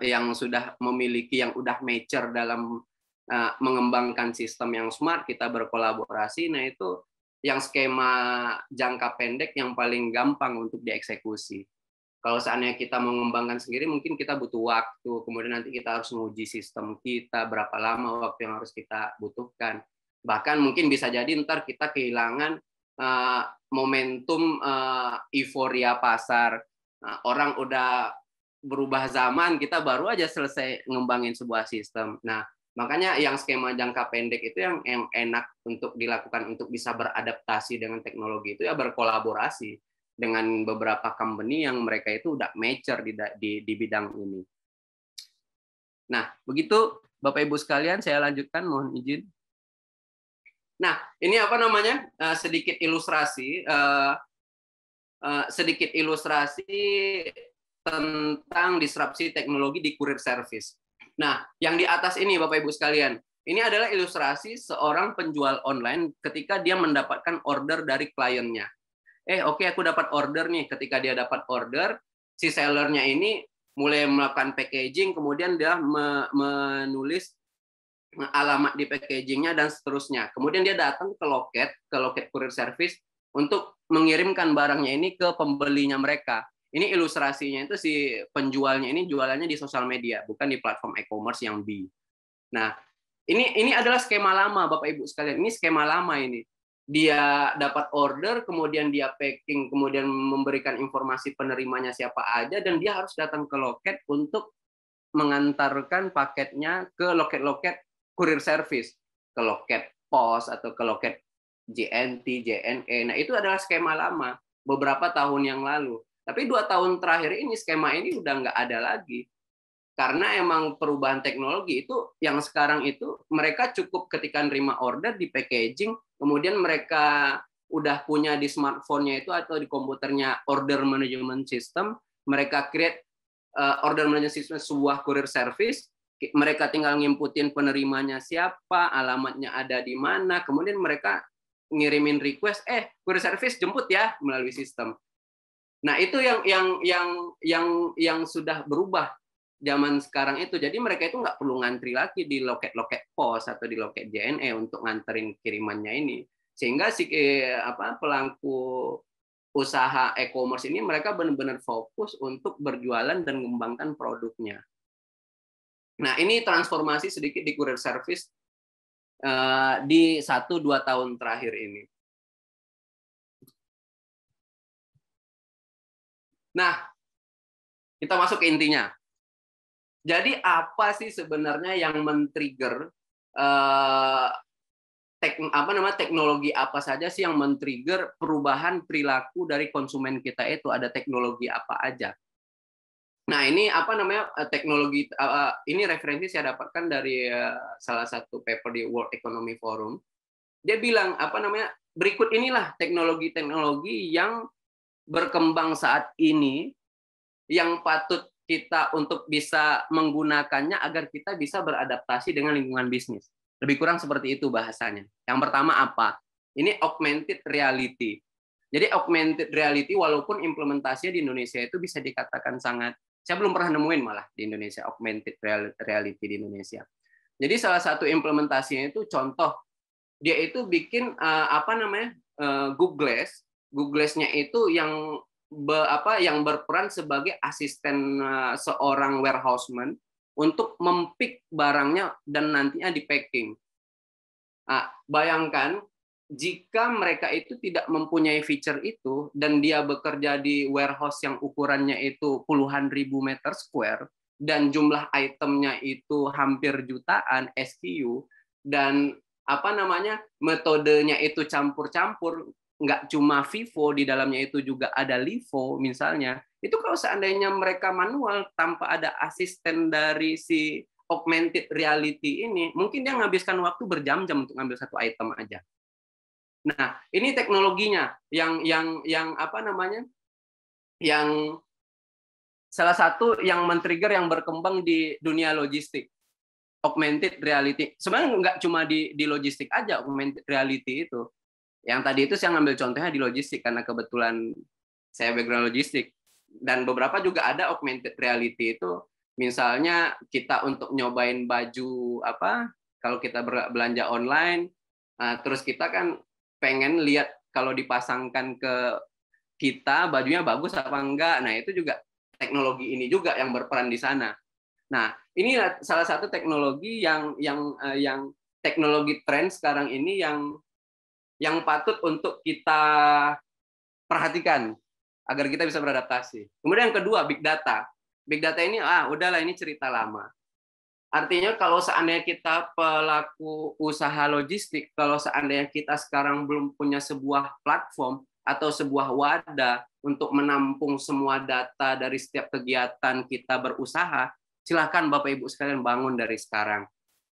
B: yang sudah memiliki yang udah mature dalam uh, mengembangkan sistem yang smart kita berkolaborasi nah itu yang skema jangka pendek yang paling gampang untuk dieksekusi kalau seandainya kita mengembangkan sendiri mungkin kita butuh waktu kemudian nanti kita harus menguji sistem kita berapa lama waktu yang harus kita butuhkan bahkan mungkin bisa jadi ntar kita kehilangan uh, momentum uh, euforia pasar. Nah, orang udah berubah zaman, kita baru aja selesai ngembangin sebuah sistem. Nah, makanya yang skema jangka pendek itu yang yang enak untuk dilakukan untuk bisa beradaptasi dengan teknologi itu ya berkolaborasi dengan beberapa company yang mereka itu udah mature di di, di bidang ini. Nah, begitu Bapak Ibu sekalian, saya lanjutkan mohon izin. Nah, ini apa namanya? Uh, sedikit ilustrasi, uh, uh, sedikit ilustrasi tentang disrupsi teknologi di kurir service. Nah, yang di atas ini Bapak Ibu sekalian, ini adalah ilustrasi seorang penjual online ketika dia mendapatkan order dari kliennya. Eh, oke okay, aku dapat order nih. Ketika dia dapat order, si sellernya ini mulai melakukan packaging, kemudian dia menulis alamat di packagingnya dan seterusnya. Kemudian dia datang ke loket, ke loket kurir service untuk mengirimkan barangnya ini ke pembelinya mereka. Ini ilustrasinya itu si penjualnya ini jualannya di sosial media, bukan di platform e-commerce yang B. Nah, ini ini adalah skema lama Bapak Ibu sekalian. Ini skema lama ini. Dia dapat order, kemudian dia packing, kemudian memberikan informasi penerimanya siapa aja dan dia harus datang ke loket untuk mengantarkan paketnya ke loket-loket kurir service ke loket pos atau ke loket JNT, JNE. Nah itu adalah skema lama beberapa tahun yang lalu. Tapi dua tahun terakhir ini skema ini udah nggak ada lagi karena emang perubahan teknologi itu yang sekarang itu mereka cukup ketika nerima order di packaging kemudian mereka udah punya di smartphone-nya itu atau di komputernya order management system mereka create eh, order management system sebuah courier service mereka tinggal ngimputin penerimanya siapa, alamatnya ada di mana, kemudian mereka ngirimin request, eh kurir service jemput ya melalui sistem. Nah itu yang yang yang yang yang sudah berubah zaman sekarang itu. Jadi mereka itu nggak perlu ngantri lagi di loket-loket pos atau di loket JNE untuk nganterin kirimannya ini. Sehingga si eh, apa pelaku usaha e-commerce ini mereka benar-benar fokus untuk berjualan dan mengembangkan produknya. Nah, ini transformasi sedikit di kurir service uh, di 1 dua tahun
C: terakhir ini.
B: Nah, kita masuk ke intinya. Jadi apa sih sebenarnya yang men-trigger uh, tek, teknologi apa saja sih yang men-trigger perubahan perilaku dari konsumen kita itu ada teknologi apa aja? Nah, ini apa namanya eh, teknologi eh, eh, ini referensi saya dapatkan dari salah satu paper di World Economic Forum. Dia bilang apa namanya berikut inilah teknologi-teknologi yang berkembang saat ini yang patut kita untuk bisa menggunakannya agar kita bisa beradaptasi dengan lingkungan bisnis. Lebih kurang seperti itu bahasanya. Yang pertama apa? Ini augmented reality. Jadi augmented reality walaupun implementasinya di Indonesia itu bisa dikatakan sangat saya belum pernah nemuin malah di Indonesia augmented reality di Indonesia. Jadi salah satu implementasinya itu contoh dia itu bikin eh, apa namanya uh, Google Glass. Google Glass-nya itu yang be, apa yang berperan sebagai asisten eh, seorang warehouseman untuk mempick barangnya dan nantinya di packing. Nah, bayangkan jika mereka itu tidak mempunyai feature itu dan dia bekerja di warehouse yang ukurannya itu puluhan ribu meter square dan jumlah itemnya itu hampir jutaan SKU dan apa namanya metodenya itu campur-campur nggak cuma FIFO di dalamnya itu juga ada LIFO misalnya itu kalau seandainya mereka manual tanpa ada asisten dari si augmented reality ini mungkin dia menghabiskan waktu berjam-jam untuk ngambil satu item aja Nah, ini teknologinya yang yang yang apa namanya? yang salah satu yang men-trigger yang berkembang di dunia logistik. Augmented reality. Sebenarnya nggak cuma di di logistik aja augmented reality itu. Yang tadi itu saya ngambil contohnya di logistik karena kebetulan saya background logistik dan beberapa juga ada augmented reality itu misalnya kita untuk nyobain baju apa kalau kita belanja online ah, terus kita kan pengen lihat kalau dipasangkan ke kita bajunya bagus apa enggak. Nah, itu juga teknologi ini juga yang berperan di sana. Nah, ini salah satu teknologi yang yang eh, yang teknologi tren sekarang ini yang yang patut untuk kita perhatikan agar kita bisa beradaptasi. Kemudian yang kedua, big data. Big data ini ah udahlah ini cerita lama. Artinya kalau seandainya kita pelaku usaha logistik, kalau seandainya kita sekarang belum punya sebuah platform atau sebuah wadah untuk menampung semua data dari setiap kegiatan kita berusaha, silahkan Bapak Ibu sekalian bangun dari sekarang.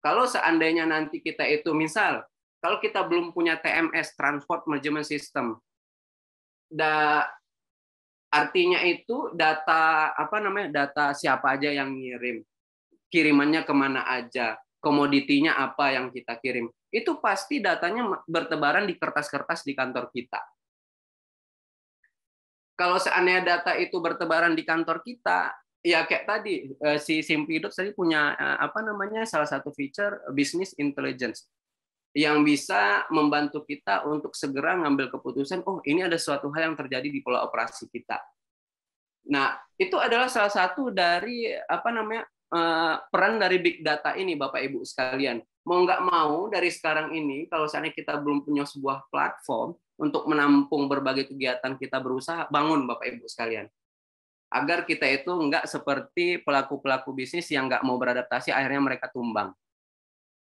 B: Kalau seandainya nanti kita itu misal, kalau kita belum punya TMS Transport Management System, da, artinya itu data apa namanya data siapa aja yang ngirim, kirimannya kemana aja, komoditinya apa yang kita kirim. Itu pasti datanya bertebaran di kertas-kertas di kantor kita. Kalau seandainya data itu bertebaran di kantor kita, ya kayak tadi eh, si Simpidot tadi punya eh, apa namanya salah satu feature business intelligence yang bisa membantu kita untuk segera ngambil keputusan, oh ini ada suatu hal yang terjadi di pola operasi kita. Nah, itu adalah salah satu dari apa namanya Eh, peran dari big data ini Bapak Ibu sekalian. Mau nggak mau dari sekarang ini kalau seandainya kita belum punya sebuah platform untuk menampung berbagai kegiatan kita berusaha bangun Bapak Ibu sekalian. Agar kita itu nggak seperti pelaku-pelaku bisnis yang nggak mau beradaptasi akhirnya mereka tumbang.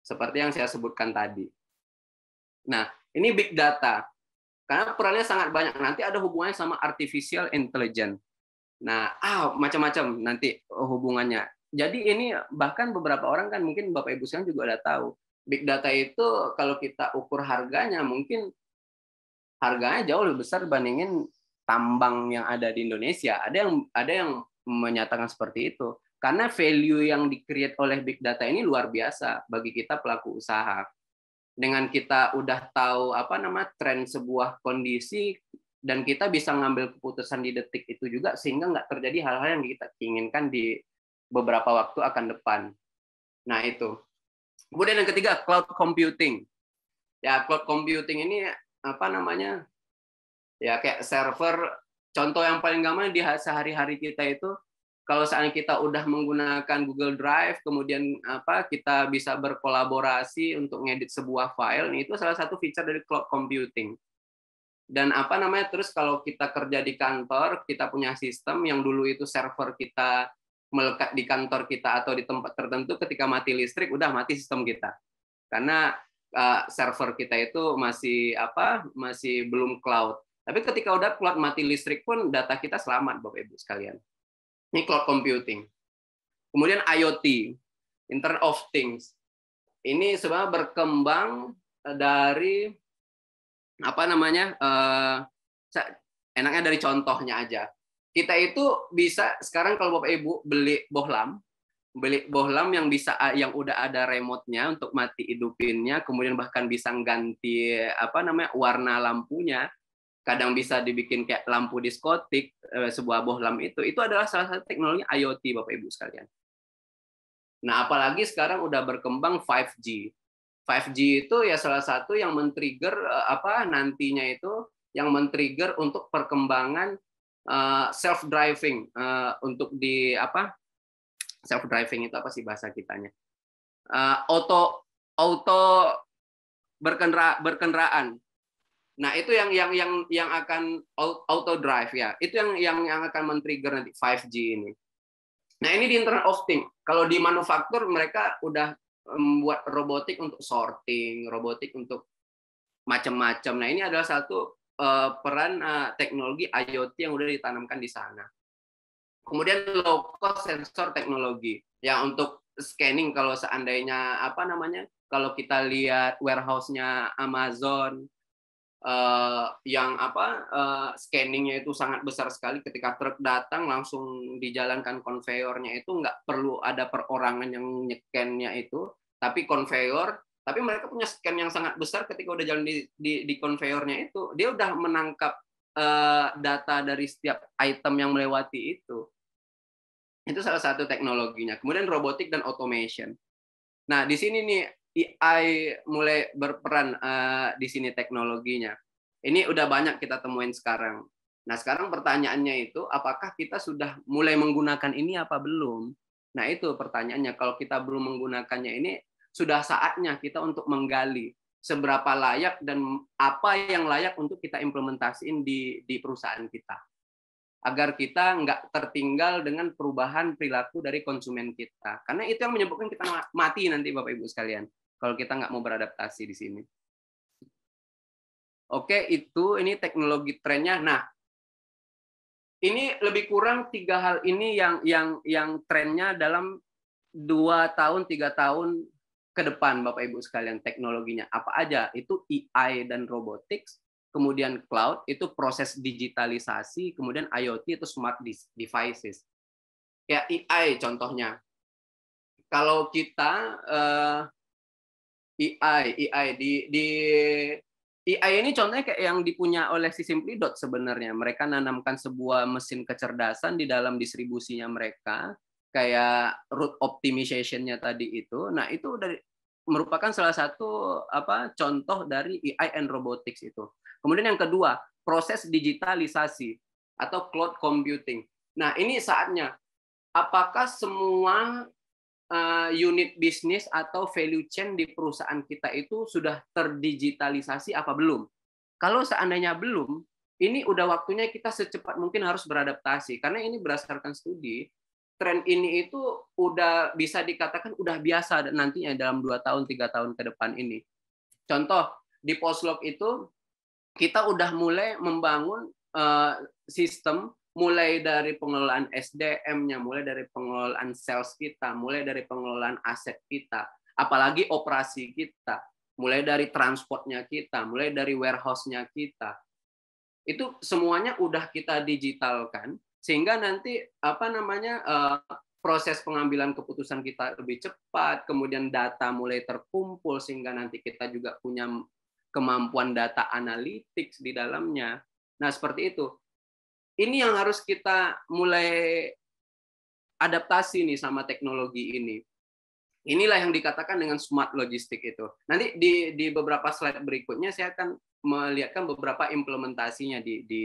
B: Seperti yang saya sebutkan tadi. Nah, ini big data. Karena perannya sangat banyak. Nanti ada hubungannya sama artificial intelligence. Nah, ah macam-macam nanti hubungannya jadi ini bahkan beberapa orang kan mungkin Bapak Ibu sekarang juga ada tahu. Big data itu kalau kita ukur harganya mungkin harganya jauh lebih besar dibandingin tambang yang ada di Indonesia. Ada yang ada yang menyatakan seperti itu. Karena value yang create oleh big data ini luar biasa bagi kita pelaku usaha. Dengan kita udah tahu apa nama tren sebuah kondisi dan kita bisa ngambil keputusan di detik itu juga sehingga nggak terjadi hal-hal yang kita inginkan di beberapa waktu akan depan. Nah, itu. Kemudian yang ketiga, cloud computing. Ya, cloud computing ini apa namanya? Ya, kayak server. Contoh yang paling gampang di sehari-hari kita itu, kalau saat kita udah menggunakan Google Drive, kemudian apa kita bisa berkolaborasi untuk ngedit sebuah file, itu salah satu feature dari cloud computing dan apa namanya terus kalau kita kerja di kantor kita punya sistem yang dulu itu server kita melekat di kantor kita atau di tempat tertentu ketika mati listrik udah mati sistem kita karena uh, server kita itu masih apa masih belum cloud tapi ketika udah cloud mati listrik pun data kita selamat bapak ibu sekalian ini cloud computing kemudian IoT Internet of Things ini sebenarnya berkembang eh, dari apa namanya uh, enaknya dari contohnya aja kita itu bisa sekarang kalau Bapak Ibu beli bohlam, beli bohlam yang bisa eh, yang udah ada remote untuk mati hidupinnya, kemudian bahkan bisa ganti apa namanya warna lampunya. Kadang bisa dibikin kayak lampu diskotik eh, sebuah bohlam itu. Itu adalah salah satu teknologi IoT Bapak Ibu sekalian. Nah, apalagi sekarang udah berkembang 5G. 5G itu ya salah satu yang men-trigger eh, apa nantinya itu yang men-trigger untuk perkembangan Eh, self driving uh, eh, untuk di apa self driving itu apa sih bahasa kitanya uh, auto auto berkendara berkendaraan nah itu yang yang yang yang akan auto drive ya itu yang yang yang akan men-trigger nanti 5G ini nah ini di internet of thing kalau di manufaktur mereka udah membuat robotik untuk sorting robotik untuk macam-macam nah ini adalah satu uh, peran uh, teknologi IoT yang sudah ditanamkan di sana. Kemudian low cost sensor teknologi ya untuk scanning kalau seandainya apa namanya kalau kita lihat warehouse-nya Amazon uh, yang apa uh, scanningnya itu sangat besar sekali ketika truk datang langsung dijalankan konveyornya itu nggak perlu ada perorangan yang nyekennya itu tapi konveyor tapi mereka punya scan yang sangat besar ketika udah jalan di di, di konveyornya itu, dia udah menangkap uh, data dari setiap item yang melewati itu. Itu salah satu teknologinya. Kemudian robotik dan automation. Nah, di sini nih AI mulai berperan uh, di sini teknologinya. Ini udah banyak kita temuin sekarang. Nah, sekarang pertanyaannya itu apakah kita sudah mulai menggunakan ini apa belum? Nah, itu pertanyaannya. Kalau kita belum menggunakannya ini sudah saatnya kita untuk menggali seberapa layak dan apa yang layak untuk kita implementasiin di, di perusahaan kita. Agar kita nggak tertinggal dengan perubahan perilaku dari konsumen kita. Karena itu yang menyebabkan kita mati nanti Bapak-Ibu sekalian. Kalau kita nggak mau beradaptasi di sini. Oke, itu ini teknologi trennya. Nah, ini lebih kurang tiga hal ini yang yang yang trennya dalam dua tahun tiga tahun ke depan Bapak Ibu sekalian teknologinya apa aja itu AI dan robotics kemudian cloud itu proses digitalisasi kemudian IoT itu smart devices kayak AI contohnya kalau kita uh, eh, AI AI di di AI ini contohnya kayak yang dipunya oleh si Simply Dot sebenarnya mereka nanamkan sebuah mesin kecerdasan di dalam distribusinya mereka kayak root optimization-nya tadi itu. Nah, itu dari merupakan salah satu apa contoh dari AI and robotics itu. Kemudian yang kedua, proses digitalisasi atau cloud computing. Nah, ini saatnya apakah semua eh, unit bisnis atau value chain di perusahaan kita itu sudah terdigitalisasi apa belum? Kalau seandainya belum, ini udah waktunya kita secepat mungkin harus beradaptasi karena ini berdasarkan studi tren ini itu udah bisa dikatakan udah biasa nantinya dalam dua tahun tiga tahun ke depan ini. Contoh di Poslog itu kita udah mulai membangun uh, sistem mulai dari pengelolaan SDM-nya, mulai dari pengelolaan sales kita, mulai dari pengelolaan aset kita, apalagi operasi kita, mulai dari transportnya kita, mulai dari warehouse-nya kita. Itu semuanya udah kita digitalkan, sehingga nanti apa namanya eh, proses pengambilan keputusan kita lebih cepat, kemudian data mulai terkumpul sehingga nanti kita juga punya kemampuan data analitik di dalamnya. Nah, seperti itu. Ini yang harus kita mulai adaptasi nih sama teknologi ini. Inilah yang dikatakan dengan smart logistik itu. Nanti di, di beberapa slide berikutnya saya akan melihatkan beberapa implementasinya di, di,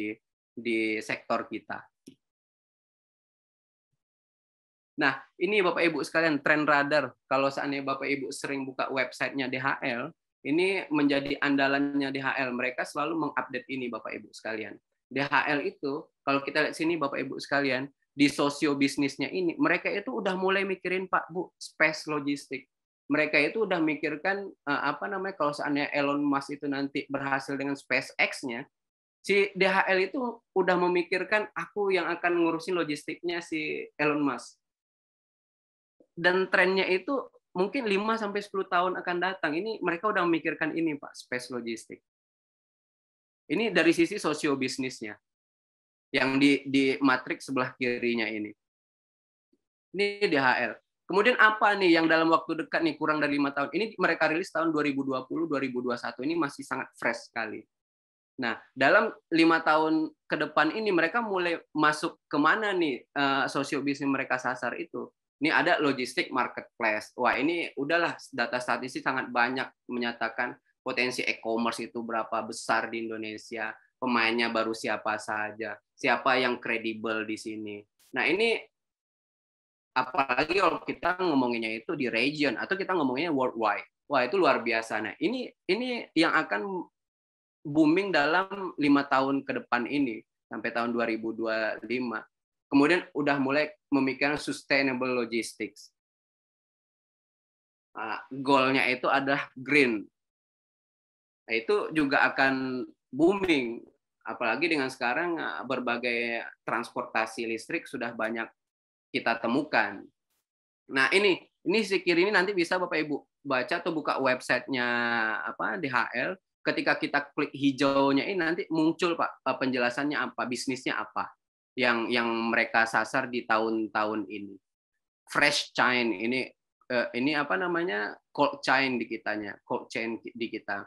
B: di sektor kita. Nah, ini Bapak Ibu sekalian trend radar. Kalau seandainya Bapak Ibu sering buka websitenya DHL, ini menjadi andalannya DHL. Mereka selalu mengupdate ini Bapak Ibu sekalian. DHL itu, kalau kita lihat sini Bapak Ibu sekalian, di sosio bisnisnya ini, mereka itu udah mulai mikirin Pak Bu space logistik. Mereka itu udah mikirkan eh, apa namanya kalau seandainya Elon Musk itu nanti berhasil dengan SpaceX-nya, si DHL itu udah memikirkan aku yang akan ngurusin logistiknya si Elon Musk dan trennya itu mungkin 5 sampai 10 tahun akan datang. Ini mereka udah memikirkan ini, Pak, space logistik. Ini dari sisi sosio bisnisnya. Yang di di matriks sebelah kirinya ini. Ini DHL. Kemudian apa nih yang dalam waktu dekat nih kurang dari lima tahun? Ini mereka rilis tahun 2020 2021 ini masih sangat fresh sekali. Nah, dalam lima tahun ke depan ini mereka mulai masuk kemana nih uh, sosio bisnis mereka sasar itu? ini ada logistik marketplace. Wah, ini udahlah data statistik sangat banyak menyatakan potensi e-commerce itu berapa besar di Indonesia, pemainnya baru siapa saja, siapa yang kredibel di sini. Nah, ini apalagi kalau kita ngomonginnya itu di region atau kita ngomonginnya worldwide. Wah, itu luar biasa. Nah, ini ini yang akan booming dalam lima tahun ke depan ini sampai tahun 2025 Kemudian udah mulai memikirkan sustainable logistics. Nah, goalnya itu adalah green. Nah, itu juga akan booming, apalagi dengan sekarang eh, berbagai transportasi listrik sudah banyak kita temukan. Nah ini ini kiri ini nanti bisa bapak ibu baca atau buka websitenya apa DHL. Ketika kita klik hijaunya ini nanti muncul pak eh, penjelasannya apa bisnisnya apa yang yang mereka sasar di tahun-tahun ini. Fresh chain ini uh, ini apa namanya cold chain di kitanya, cold chain di kita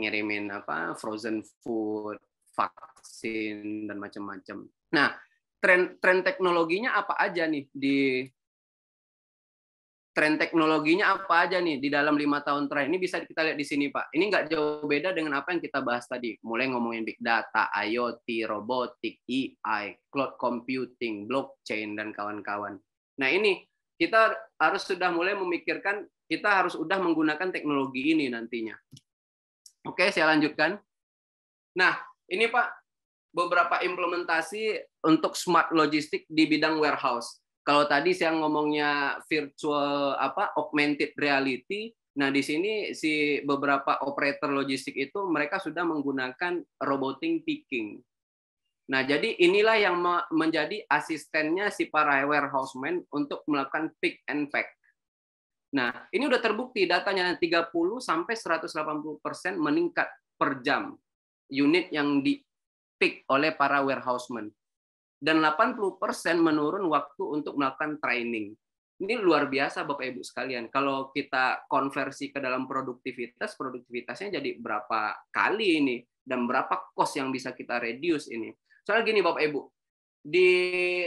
B: ngirimin apa frozen food, vaksin dan macam-macam. Nah, tren tren teknologinya apa aja nih di tren teknologinya apa aja nih di dalam lima tahun terakhir ini bisa kita lihat di sini Pak. Ini nggak jauh beda dengan apa yang kita bahas tadi. Mulai ngomongin big data, IoT, robotik, AI, cloud computing, blockchain dan kawan-kawan. Nah ini kita harus sudah mulai memikirkan kita harus sudah menggunakan teknologi ini nantinya. Oke, saya lanjutkan. Nah, ini Pak beberapa implementasi untuk smart logistik di bidang warehouse. Kalau tadi saya ngomongnya virtual apa augmented reality, nah di sini si beberapa operator logistik itu mereka sudah menggunakan roboting picking. Nah, jadi inilah yang menjadi asistennya si para warehouseman untuk melakukan pick and pack. Nah, ini udah terbukti datanya 30 sampai 180 persen meningkat per jam unit yang di pick oleh para warehouseman dan 80% menurun waktu untuk melakukan training. Ini luar biasa Bapak Ibu sekalian. Kalau kita konversi ke dalam produktivitas, produktivitasnya jadi berapa kali ini dan berapa cost yang bisa kita reduce ini. Soalnya gini Bapak Ibu, di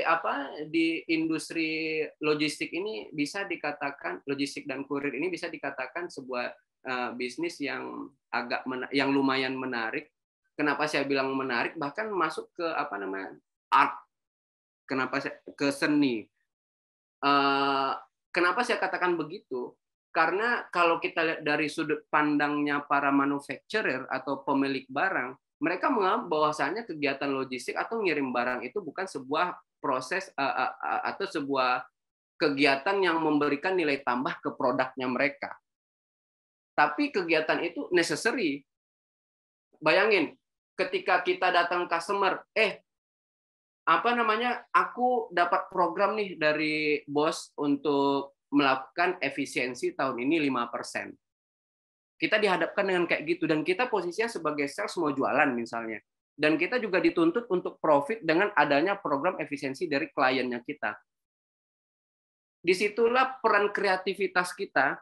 B: apa di industri logistik ini bisa dikatakan logistik dan kurir ini bisa dikatakan sebuah eh, bisnis yang agak yang lumayan menarik. Kenapa saya bilang menarik? Bahkan masuk ke apa namanya art kenapa saya, ke seni. Uh, kenapa saya katakan begitu? Karena kalau kita lihat dari sudut pandangnya para manufacturer atau pemilik barang, mereka menganggap bahwasannya kegiatan logistik atau ngirim barang itu bukan sebuah proses uh, uh, uh, atau sebuah kegiatan yang memberikan nilai tambah ke produknya mereka. Tapi kegiatan itu necessary. Bayangin, ketika kita datang customer, eh apa namanya aku dapat program nih dari bos untuk melakukan efisiensi tahun ini 5%. Kita dihadapkan dengan kayak gitu dan kita posisinya sebagai sales mau jualan misalnya. Dan kita juga dituntut untuk profit dengan adanya program efisiensi dari kliennya kita. Disitulah peran kreativitas kita,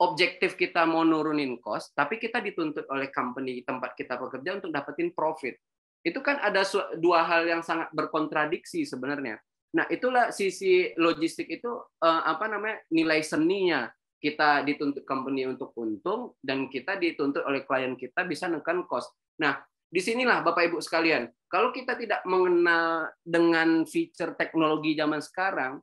B: objektif kita mau nurunin cost, tapi kita dituntut oleh company tempat kita bekerja untuk dapetin profit itu kan ada dua hal yang sangat berkontradiksi sebenarnya. Nah, itulah sisi logistik itu eh, apa namanya? nilai seninya. Kita dituntut company untuk untung dan kita dituntut oleh klien kita bisa menekan cost. Nah, di sinilah Bapak Ibu sekalian, kalau kita tidak mengenal dengan feature teknologi zaman sekarang,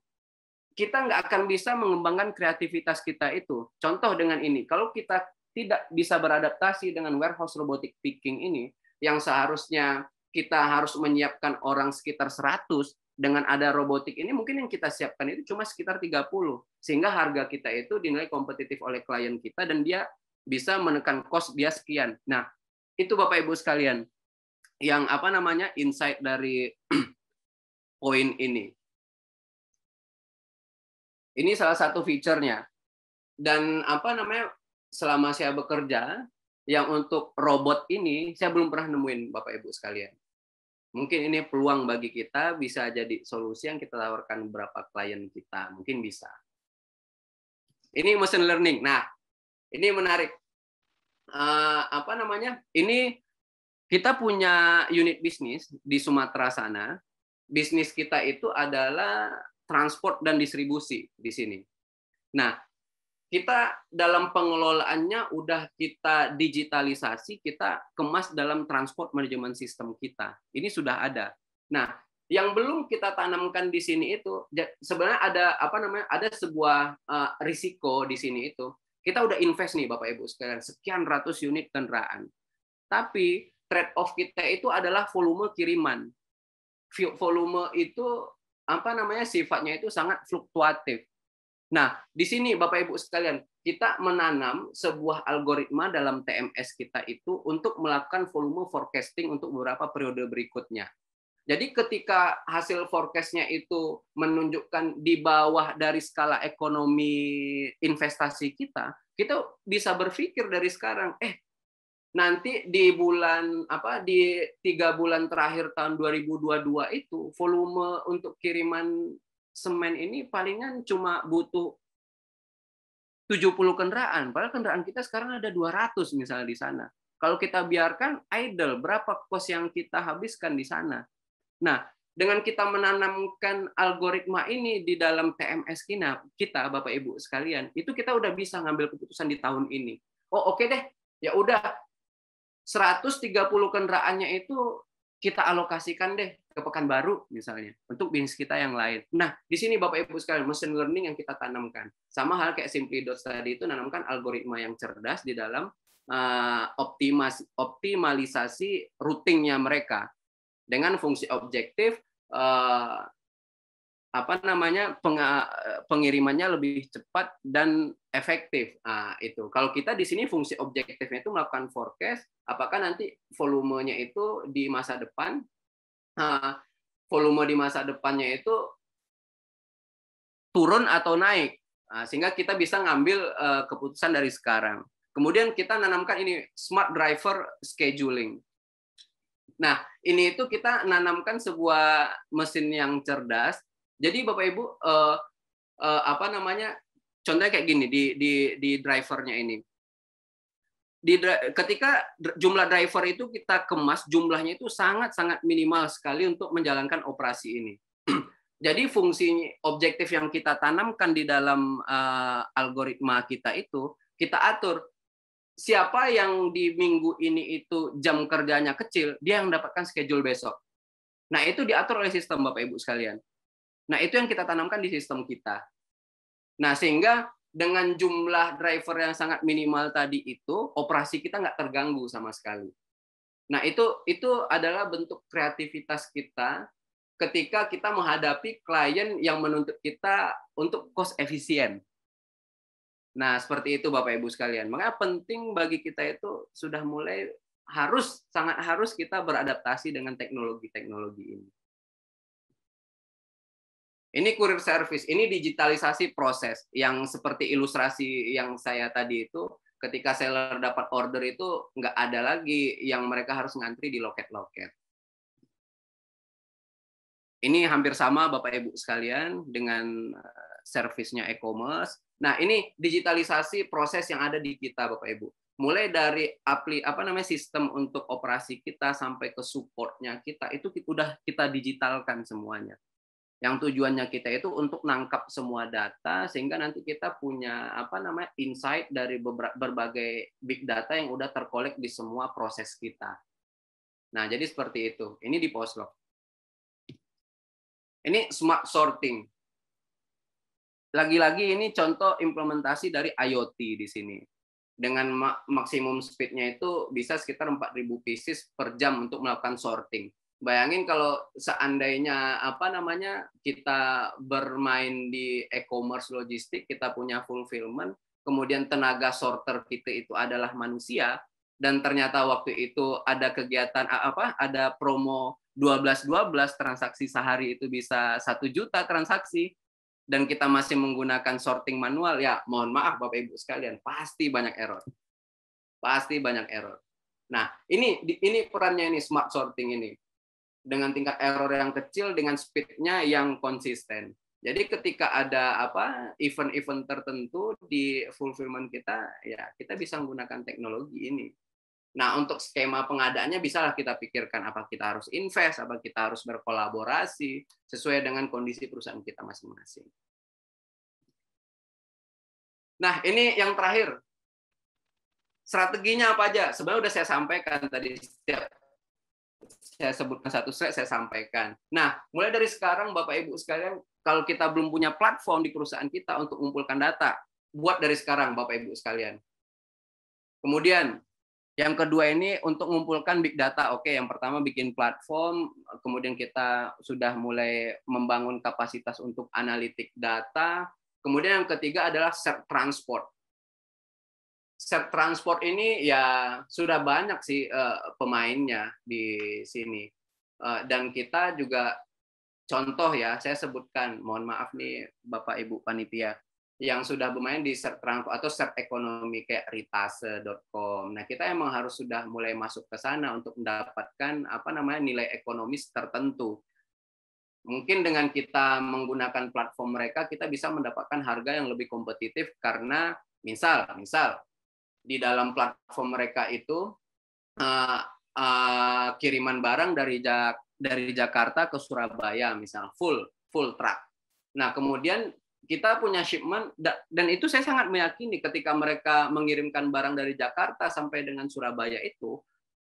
B: kita nggak akan bisa mengembangkan kreativitas kita itu. Contoh dengan ini, kalau kita tidak bisa beradaptasi dengan warehouse robotic picking ini, yang seharusnya kita harus menyiapkan orang sekitar 100 dengan ada robotik ini mungkin yang kita siapkan itu cuma sekitar 30 sehingga harga kita itu dinilai kompetitif oleh klien kita dan dia bisa menekan cost dia sekian. Nah, itu Bapak Ibu sekalian yang apa namanya insight dari poin ini. Ini salah satu fiturnya. Dan apa namanya selama saya bekerja yang untuk robot ini saya belum pernah nemuin Bapak Ibu sekalian mungkin ini peluang bagi kita bisa jadi solusi yang kita tawarkan beberapa klien kita mungkin bisa ini machine learning nah ini menarik uh, apa namanya ini kita punya unit bisnis di Sumatera sana bisnis kita itu adalah transport dan distribusi di sini nah kita dalam pengelolaannya udah kita digitalisasi, kita kemas dalam transport manajemen sistem kita. Ini sudah ada. Nah, yang belum kita tanamkan di sini itu sebenarnya ada apa namanya? ada sebuah uh, risiko di sini itu. Kita udah invest nih Bapak Ibu sekalian sekian ratus unit kendaraan. Tapi trade off kita itu adalah volume kiriman. Volume itu apa namanya sifatnya itu sangat fluktuatif Nah, di sini Bapak Ibu sekalian, kita menanam sebuah algoritma dalam TMS kita itu untuk melakukan volume forecasting untuk beberapa periode berikutnya. Jadi ketika hasil forecastnya itu menunjukkan di bawah dari skala ekonomi investasi kita, kita bisa berpikir dari sekarang, eh nanti di bulan apa di tiga bulan terakhir tahun 2022 itu volume untuk kiriman semen ini palingan cuma butuh 70 kendaraan, padahal kendaraan kita sekarang ada 200 misalnya di sana. Kalau kita biarkan idle, berapa kos yang kita habiskan di sana? Nah, dengan kita menanamkan algoritma ini di dalam TMS kita, kita Bapak Ibu sekalian, itu kita udah bisa ngambil keputusan di tahun ini. Oh, oke okay deh. Ya udah 130 kendaraannya itu kita alokasikan deh ke baru misalnya untuk bisnis kita yang lain. Nah, di sini Bapak Ibu sekalian machine learning yang kita tanamkan. Sama hal kayak Simply Dot tadi itu nanamkan algoritma yang cerdas di dalam uh, eh, optimasi optimalisasi routingnya mereka dengan fungsi objektif uh, apa namanya pengirimannya lebih cepat dan efektif. Nah, itu. Kalau kita di sini fungsi objektifnya itu melakukan forecast, apakah nanti volumenya itu di masa depan ah, volume di masa depannya itu turun atau naik. Nah, sehingga kita bisa ngambil eh, keputusan dari sekarang. Kemudian kita nanamkan ini smart driver scheduling. Nah, ini itu kita nanamkan sebuah mesin yang cerdas jadi Bapak Ibu uh, uh, apa namanya? Contohnya kayak gini di di di drivernya ini. Di ketika jumlah driver itu kita kemas jumlahnya itu sangat-sangat minimal sekali untuk menjalankan operasi ini. Jadi fungsi objektif yang kita tanamkan di dalam uh, algoritma kita itu kita atur siapa yang di minggu ini itu jam kerjanya kecil, dia yang mendapatkan schedule besok. Nah, itu diatur oleh sistem Bapak Ibu sekalian. Nah, itu yang kita tanamkan di sistem kita. Nah, sehingga dengan jumlah driver yang sangat minimal tadi itu, operasi kita nggak terganggu sama sekali. Nah, itu itu adalah bentuk kreativitas kita ketika kita menghadapi klien yang menuntut kita untuk cost efisien. Nah, seperti itu Bapak Ibu sekalian. Maka penting bagi kita itu sudah mulai harus sangat harus kita beradaptasi dengan teknologi-teknologi ini. Ini kurir service, ini digitalisasi proses yang seperti ilustrasi yang saya tadi itu ketika seller dapat order itu nggak ada lagi yang mereka harus ngantri di loket-loket. Ini hampir sama Bapak Ibu sekalian dengan eh, servisnya e-commerce. Nah, ini digitalisasi proses yang ada di kita Bapak Ibu. Mulai dari apli apa namanya sistem untuk operasi kita sampai ke supportnya kita itu udah kita digitalkan semuanya yang tujuannya kita itu untuk nangkap semua data sehingga nanti kita punya apa namanya insight dari berbagai big data yang udah terkolek di semua proses kita. Nah, jadi seperti itu. Ini di Postlog. Ini smart sorting. Lagi-lagi ini contoh implementasi dari IoT di sini. Dengan maksimum speednya itu bisa sekitar 4.000 pieces per jam untuk melakukan sorting bayangin kalau seandainya apa namanya kita bermain di e-commerce logistik, kita punya fulfillment, kemudian tenaga sorter kita itu adalah manusia dan ternyata waktu itu ada kegiatan apa ada promo 12 12 transaksi sehari itu bisa satu juta transaksi dan kita masih menggunakan sorting manual ya mohon maaf Bapak Ibu sekalian pasti banyak error. Pasti banyak error. Nah, ini ini perannya ini smart sorting ini dengan tingkat error yang kecil dengan speednya yang konsisten. Jadi ketika ada apa event-event tertentu di fulfillment kita, ya kita bisa menggunakan teknologi ini. Nah untuk skema pengadaannya bisalah kita pikirkan apa kita harus invest, apa kita harus berkolaborasi sesuai dengan kondisi perusahaan kita masing-masing. Nah ini yang terakhir strateginya apa aja? Sebenarnya sudah saya sampaikan tadi setiap saya sebutkan satu slide saya sampaikan. Nah, mulai dari sekarang Bapak Ibu sekalian kalau kita belum punya platform di perusahaan kita untuk mengumpulkan data, buat dari sekarang Bapak Ibu sekalian. Kemudian yang kedua ini untuk mengumpulkan big data. Oke, yang pertama bikin platform, kemudian kita sudah mulai membangun kapasitas untuk analitik data. Kemudian yang ketiga adalah transport set transport ini ya sudah banyak sih uh, pemainnya di sini uh, dan kita juga contoh ya saya sebutkan mohon maaf nih bapak ibu panitia yang sudah bermain di set transport atau set ekonomi kayak ritase.com. Nah, kita emang harus sudah mulai masuk ke sana untuk mendapatkan apa namanya nilai ekonomis tertentu. Mungkin dengan kita menggunakan platform mereka kita bisa mendapatkan harga yang lebih kompetitif karena misal misal di dalam platform mereka itu uh, uh, kiriman barang dari Jak dari Jakarta ke Surabaya misal full full truck. Nah kemudian kita punya shipment dan itu saya sangat meyakini ketika mereka mengirimkan barang dari Jakarta sampai dengan Surabaya itu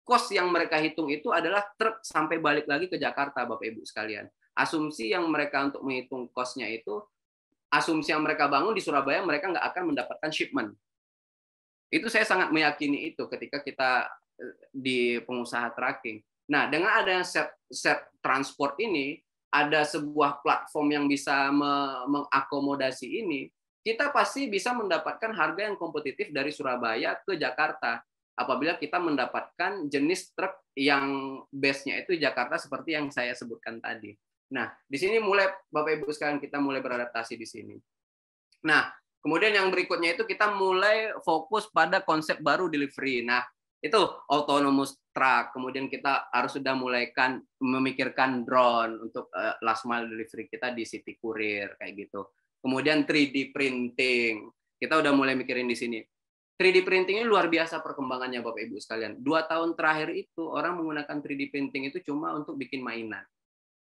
B: kos yang mereka hitung itu adalah truk sampai balik lagi ke Jakarta Bapak Ibu sekalian. Asumsi yang mereka untuk menghitung kosnya itu asumsi yang mereka bangun di Surabaya mereka nggak akan mendapatkan shipment itu saya sangat meyakini itu ketika kita eh, di pengusaha tracking. Nah, dengan ada set, set transport ini, ada sebuah platform yang bisa mengakomodasi ini, kita pasti bisa mendapatkan harga yang kompetitif dari Surabaya ke Jakarta apabila kita mendapatkan jenis truk yang base-nya itu Jakarta seperti yang saya sebutkan tadi. Nah, di sini mulai Bapak Ibu sekarang kita mulai beradaptasi di sini. Nah, Kemudian yang berikutnya itu kita mulai fokus pada konsep baru delivery. Nah, itu autonomous truck. Kemudian kita harus sudah mulaikan memikirkan drone untuk uh, last mile delivery kita di city kurir kayak gitu. Kemudian 3D printing. Kita udah mulai mikirin di sini. 3D printing ini luar biasa perkembangannya Bapak Ibu sekalian. Dua tahun terakhir itu orang menggunakan 3D printing itu cuma untuk bikin mainan.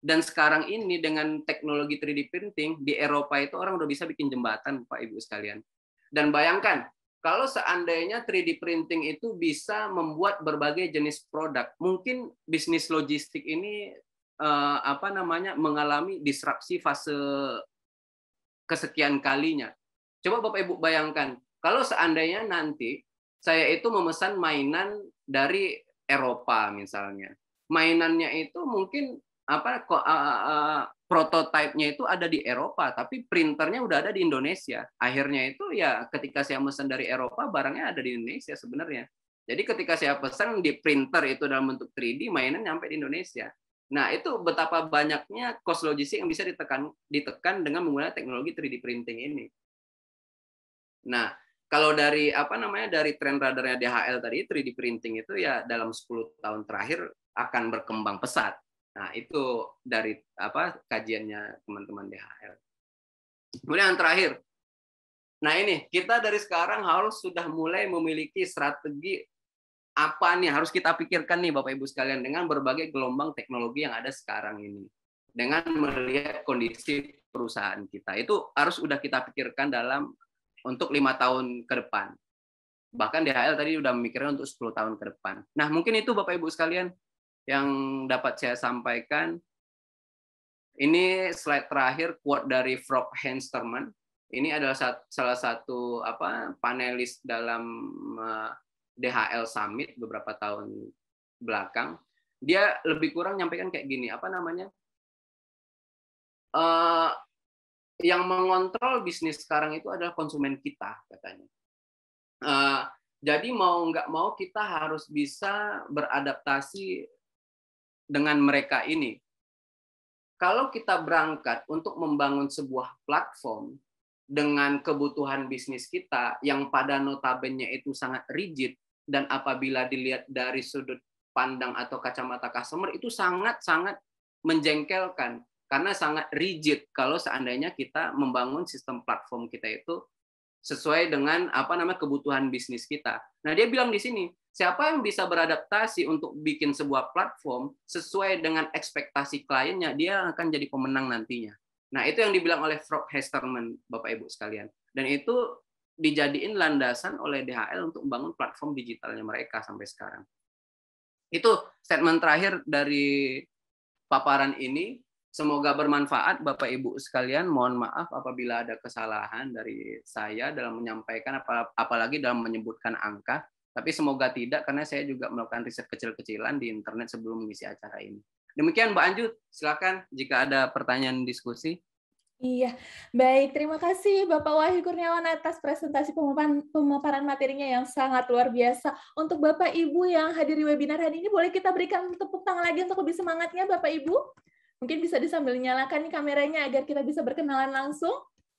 B: Dan sekarang ini dengan teknologi 3D printing di Eropa itu orang udah bisa bikin jembatan, Pak Ibu sekalian. Dan bayangkan kalau seandainya 3D printing itu bisa membuat berbagai jenis produk, mungkin bisnis logistik ini eh, apa namanya mengalami disrupsi fase kesekian kalinya. Coba Bapak Ibu bayangkan, kalau seandainya nanti saya itu memesan mainan dari Eropa misalnya. Mainannya itu mungkin apa uh, uh, prototipenya itu ada di Eropa tapi printernya udah ada di Indonesia akhirnya itu ya ketika saya pesan dari Eropa barangnya ada di Indonesia sebenarnya jadi ketika saya pesan di printer itu dalam bentuk 3D mainan nyampe di Indonesia nah itu betapa banyaknya cost logistik yang bisa ditekan ditekan dengan menggunakan teknologi 3D printing ini nah kalau dari apa namanya dari tren radarnya DHL tadi 3D printing itu ya dalam 10 tahun terakhir akan berkembang pesat Nah, itu dari apa kajiannya teman-teman DHL. Kemudian yang terakhir. Nah, ini kita dari sekarang harus sudah mulai memiliki strategi apa nih harus kita pikirkan nih Bapak Ibu sekalian dengan berbagai gelombang teknologi yang ada sekarang ini. Dengan melihat kondisi perusahaan kita. Itu harus sudah kita pikirkan dalam untuk lima tahun ke depan. Bahkan DHL tadi sudah memikirkan untuk 10 tahun ke depan. Nah, mungkin itu Bapak Ibu sekalian yang dapat saya sampaikan ini slide terakhir quote dari Frog Hensterman. Ini adalah salah satu apa panelis dalam DHL Summit beberapa tahun belakang. Dia lebih kurang nyampaikan kayak gini, apa namanya? Uh, yang mengontrol bisnis sekarang itu adalah konsumen kita katanya. Uh, jadi mau nggak mau kita harus bisa beradaptasi dengan mereka ini. Kalau kita berangkat untuk membangun sebuah platform dengan kebutuhan bisnis kita yang pada notabene itu sangat rigid dan apabila dilihat dari sudut pandang atau kacamata customer itu sangat-sangat menjengkelkan karena sangat rigid kalau seandainya kita membangun sistem platform kita itu sesuai dengan apa namanya kebutuhan bisnis kita. Nah, dia bilang di sini, siapa yang bisa beradaptasi untuk bikin sebuah platform sesuai dengan ekspektasi kliennya, dia akan jadi pemenang nantinya. Nah, itu yang dibilang oleh Frog Hesterman, Bapak Ibu sekalian. Dan itu dijadiin landasan oleh DHL untuk membangun platform digitalnya mereka sampai sekarang. Itu statement terakhir dari paparan ini. Semoga bermanfaat Bapak Ibu sekalian. Mohon maaf apabila ada kesalahan dari saya dalam menyampaikan apalagi dalam menyebutkan angka. Tapi semoga tidak karena saya juga melakukan riset kecil-kecilan di internet sebelum mengisi acara ini. Demikian Mbak Anjut, silakan jika ada pertanyaan diskusi.
A: Iya, baik. Terima kasih Bapak Wahyu Kurniawan atas presentasi pemaparan, materinya yang sangat luar biasa. Untuk Bapak Ibu yang hadir di webinar hari ini, boleh kita berikan tepuk tangan lagi untuk lebih semangatnya Bapak Ibu? Mungkin bisa disambil nyalakan kameranya agar kita bisa berkenalan langsung.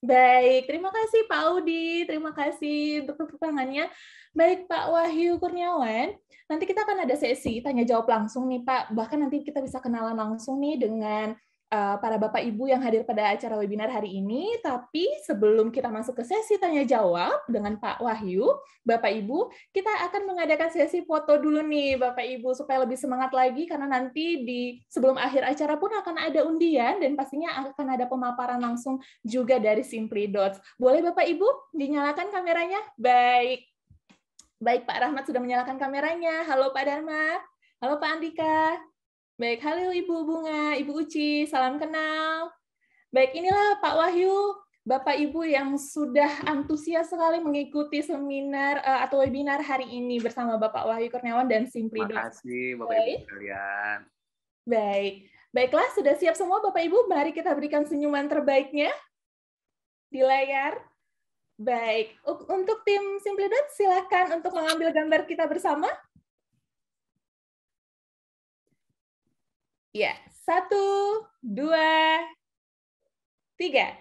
A: Baik, terima kasih Pak Audi, terima kasih untuk keterangannya. Baik Pak Wahyu Kurniawan, nanti kita akan ada sesi tanya jawab langsung nih Pak, bahkan nanti kita bisa kenalan langsung nih dengan Eh, para Bapak Ibu yang hadir pada acara webinar hari ini. Tapi sebelum kita masuk ke sesi tanya jawab dengan Pak Wahyu, Bapak Ibu, kita akan mengadakan sesi foto dulu nih Bapak Ibu supaya lebih semangat lagi karena nanti di sebelum akhir acara pun akan ada undian dan pastinya akan ada pemaparan langsung juga dari Simply Dots. Boleh Bapak Ibu dinyalakan kameranya? Baik. Baik, Pak Rahmat sudah menyalakan kameranya. Halo Pak Dharma. Halo Pak Andika. Baik, halo Ibu Bunga, Ibu Uci, salam kenal. Baik, inilah Pak Wahyu, Bapak Ibu yang sudah antusias sekali mengikuti seminar uh, atau webinar hari ini bersama Bapak Wahyu Kurniawan dan Simpli. Terima
B: kasih Bapak Ibu sekalian.
A: Baik. Baiklah, sudah siap semua Bapak Ibu, mari kita berikan senyuman terbaiknya di layar. Baik, untuk tim Simplidot silakan untuk mengambil gambar kita bersama.
C: Ya, satu, dua,
A: tiga.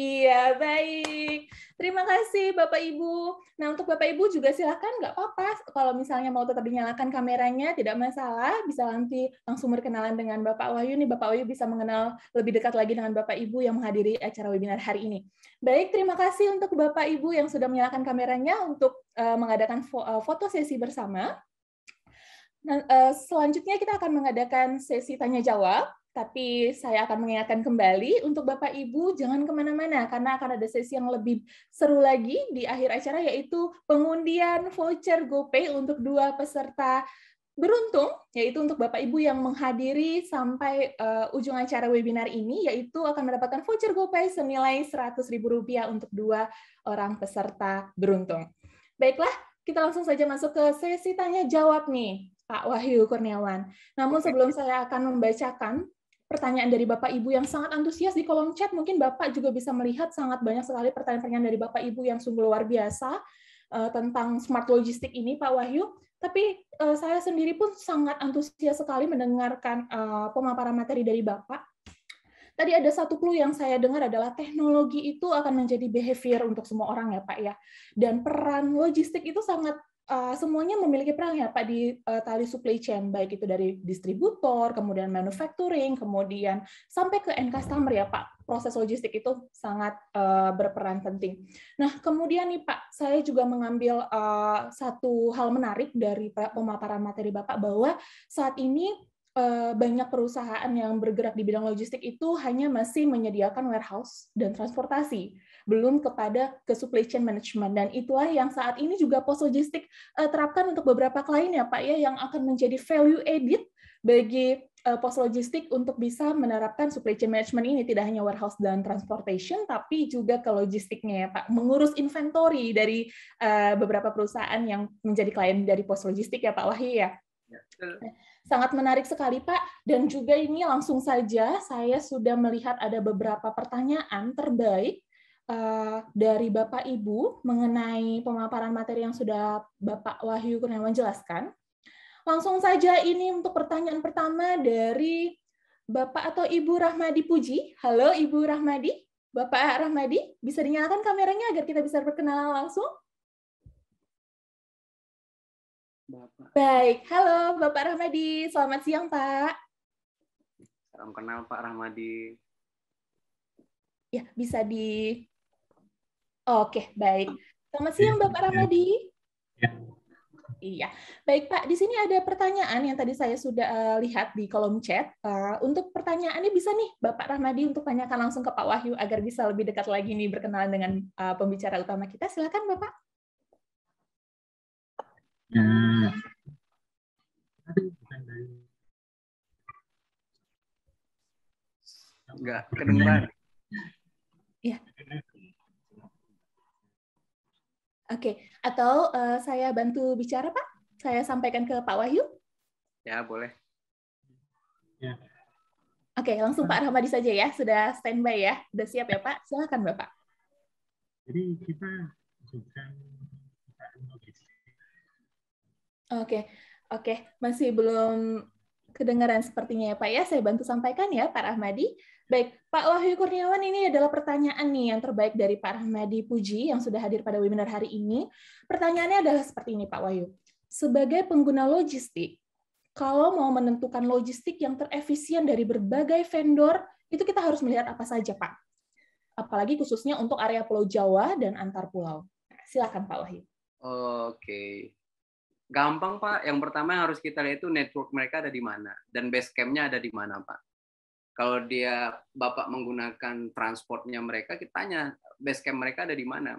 A: Iya, baik. Terima kasih Bapak Ibu. Nah, untuk Bapak Ibu juga silakan, nggak apa-apa. Kalau misalnya mau tetap dinyalakan kameranya, tidak masalah. Bisa nanti langsung berkenalan dengan Bapak Wahyu. Nih, Bapak Wahyu bisa mengenal lebih dekat lagi dengan Bapak Ibu yang menghadiri acara webinar hari ini. Baik, terima kasih untuk Bapak Ibu yang sudah menyalakan kameranya untuk eh, mengadakan eh, foto sesi bersama. Nah, eh, selanjutnya kita akan mengadakan sesi tanya jawab, tapi saya akan mengingatkan kembali untuk Bapak Ibu jangan kemana-mana karena akan ada sesi yang lebih seru lagi di akhir acara yaitu pengundian voucher GoPay untuk dua peserta beruntung yaitu untuk Bapak Ibu yang menghadiri sampai uh, ujung acara webinar ini yaitu akan mendapatkan voucher GoPay senilai Rp100.000 untuk dua orang peserta beruntung. Baiklah, kita langsung saja masuk ke sesi tanya jawab nih. Pak Wahyu Kurniawan. Namun sebelum saya akan membacakan pertanyaan dari Bapak Ibu yang sangat antusias di kolom chat, mungkin Bapak juga bisa melihat sangat banyak sekali pertanyaan-pertanyaan dari Bapak Ibu yang sungguh luar biasa uh, tentang smart logistik ini, Pak Wahyu. Tapi uh, saya sendiri pun sangat antusias sekali mendengarkan uh, pemaparan materi dari Bapak. Tadi ada satu clue yang saya dengar adalah teknologi itu akan menjadi behavior untuk semua orang ya Pak ya. Dan peran logistik itu sangat uh, semuanya memiliki peran ya Pak di uh, tali supply chain baik itu dari distributor, kemudian manufacturing, kemudian sampai ke end customer ya Pak. Proses logistik itu sangat uh, berperan penting. Nah, kemudian nih Pak, saya juga mengambil uh, satu hal menarik dari pemaparan materi Bapak bahwa saat ini banyak perusahaan yang bergerak di bidang logistik itu hanya masih menyediakan warehouse dan transportasi belum kepada ke supply chain management. Dan itulah yang saat ini juga pos logistik uh, terapkan untuk beberapa klien ya Pak ya, yang akan menjadi value added bagi uh, pos logistik untuk bisa menerapkan supply chain management ini tidak hanya warehouse dan transportation tapi juga ke logistiknya ya Pak mengurus inventory dari uh, beberapa perusahaan yang menjadi klien dari pos logistik ya Pak Wahyu ya. ya Sangat menarik sekali Pak dan juga ini langsung saja saya sudah melihat ada beberapa pertanyaan terbaik Eh, dari Bapak Ibu mengenai pemaparan materi yang sudah Bapak Wahyu Kurniawan jelaskan. Langsung saja ini untuk pertanyaan pertama dari Bapak atau Ibu Rahmadi Puji. Halo Ibu Rahmadi, Bapak Rahmadi, bisa dinyalakan kameranya agar kita bisa berkenalan langsung? Bapak. Baik, halo Bapak Rahmadi, selamat siang Pak.
B: Salam kenal Pak Rahmadi.
A: Ya, bisa di Oke, baik. Selamat siang Bapak iya. Ramadi. Ya. Iya. Baik Pak, di sini ada pertanyaan yang tadi saya sudah eh, lihat di kolom chat. Eh, untuk pertanyaannya bisa nih Bapak Ramadi untuk tanyakan langsung ke Pak Wahyu agar bisa lebih dekat lagi nih berkenalan dengan uh, pembicara utama kita. Silakan Bapak.
C: Enggak ya. kedengaran. Iya.
A: Oke, okay. atau uh, saya bantu bicara Pak? Saya sampaikan ke Pak Wahyu? Ya, boleh. Ya. Oke, okay, langsung Pak Rahmadi saja ya. Sudah standby ya. Sudah siap ya Pak? Silakan Bapak.
C: Jadi kita bukan Oke,
A: okay. oke. Okay. Masih belum Kedengaran sepertinya ya Pak ya, saya bantu sampaikan ya Pak Rahmadi. Baik, Pak Wahyu Kurniawan ini adalah pertanyaan nih yang terbaik dari Pak Rahmadi Puji yang sudah hadir pada webinar hari ini. Pertanyaannya adalah seperti ini Pak Wahyu. Sebagai pengguna logistik, kalau mau menentukan logistik yang terefisien dari berbagai vendor, itu kita harus melihat apa saja Pak? Apalagi khususnya untuk area Pulau Jawa dan antar pulau. Nah, silakan Pak Wahyu.
B: Oke, Gampang Pak. Yang pertama yang harus kita lihat itu network mereka ada di mana dan base campnya ada di mana Pak. Kalau dia bapak menggunakan transportnya mereka, kita tanya base camp mereka ada di mana.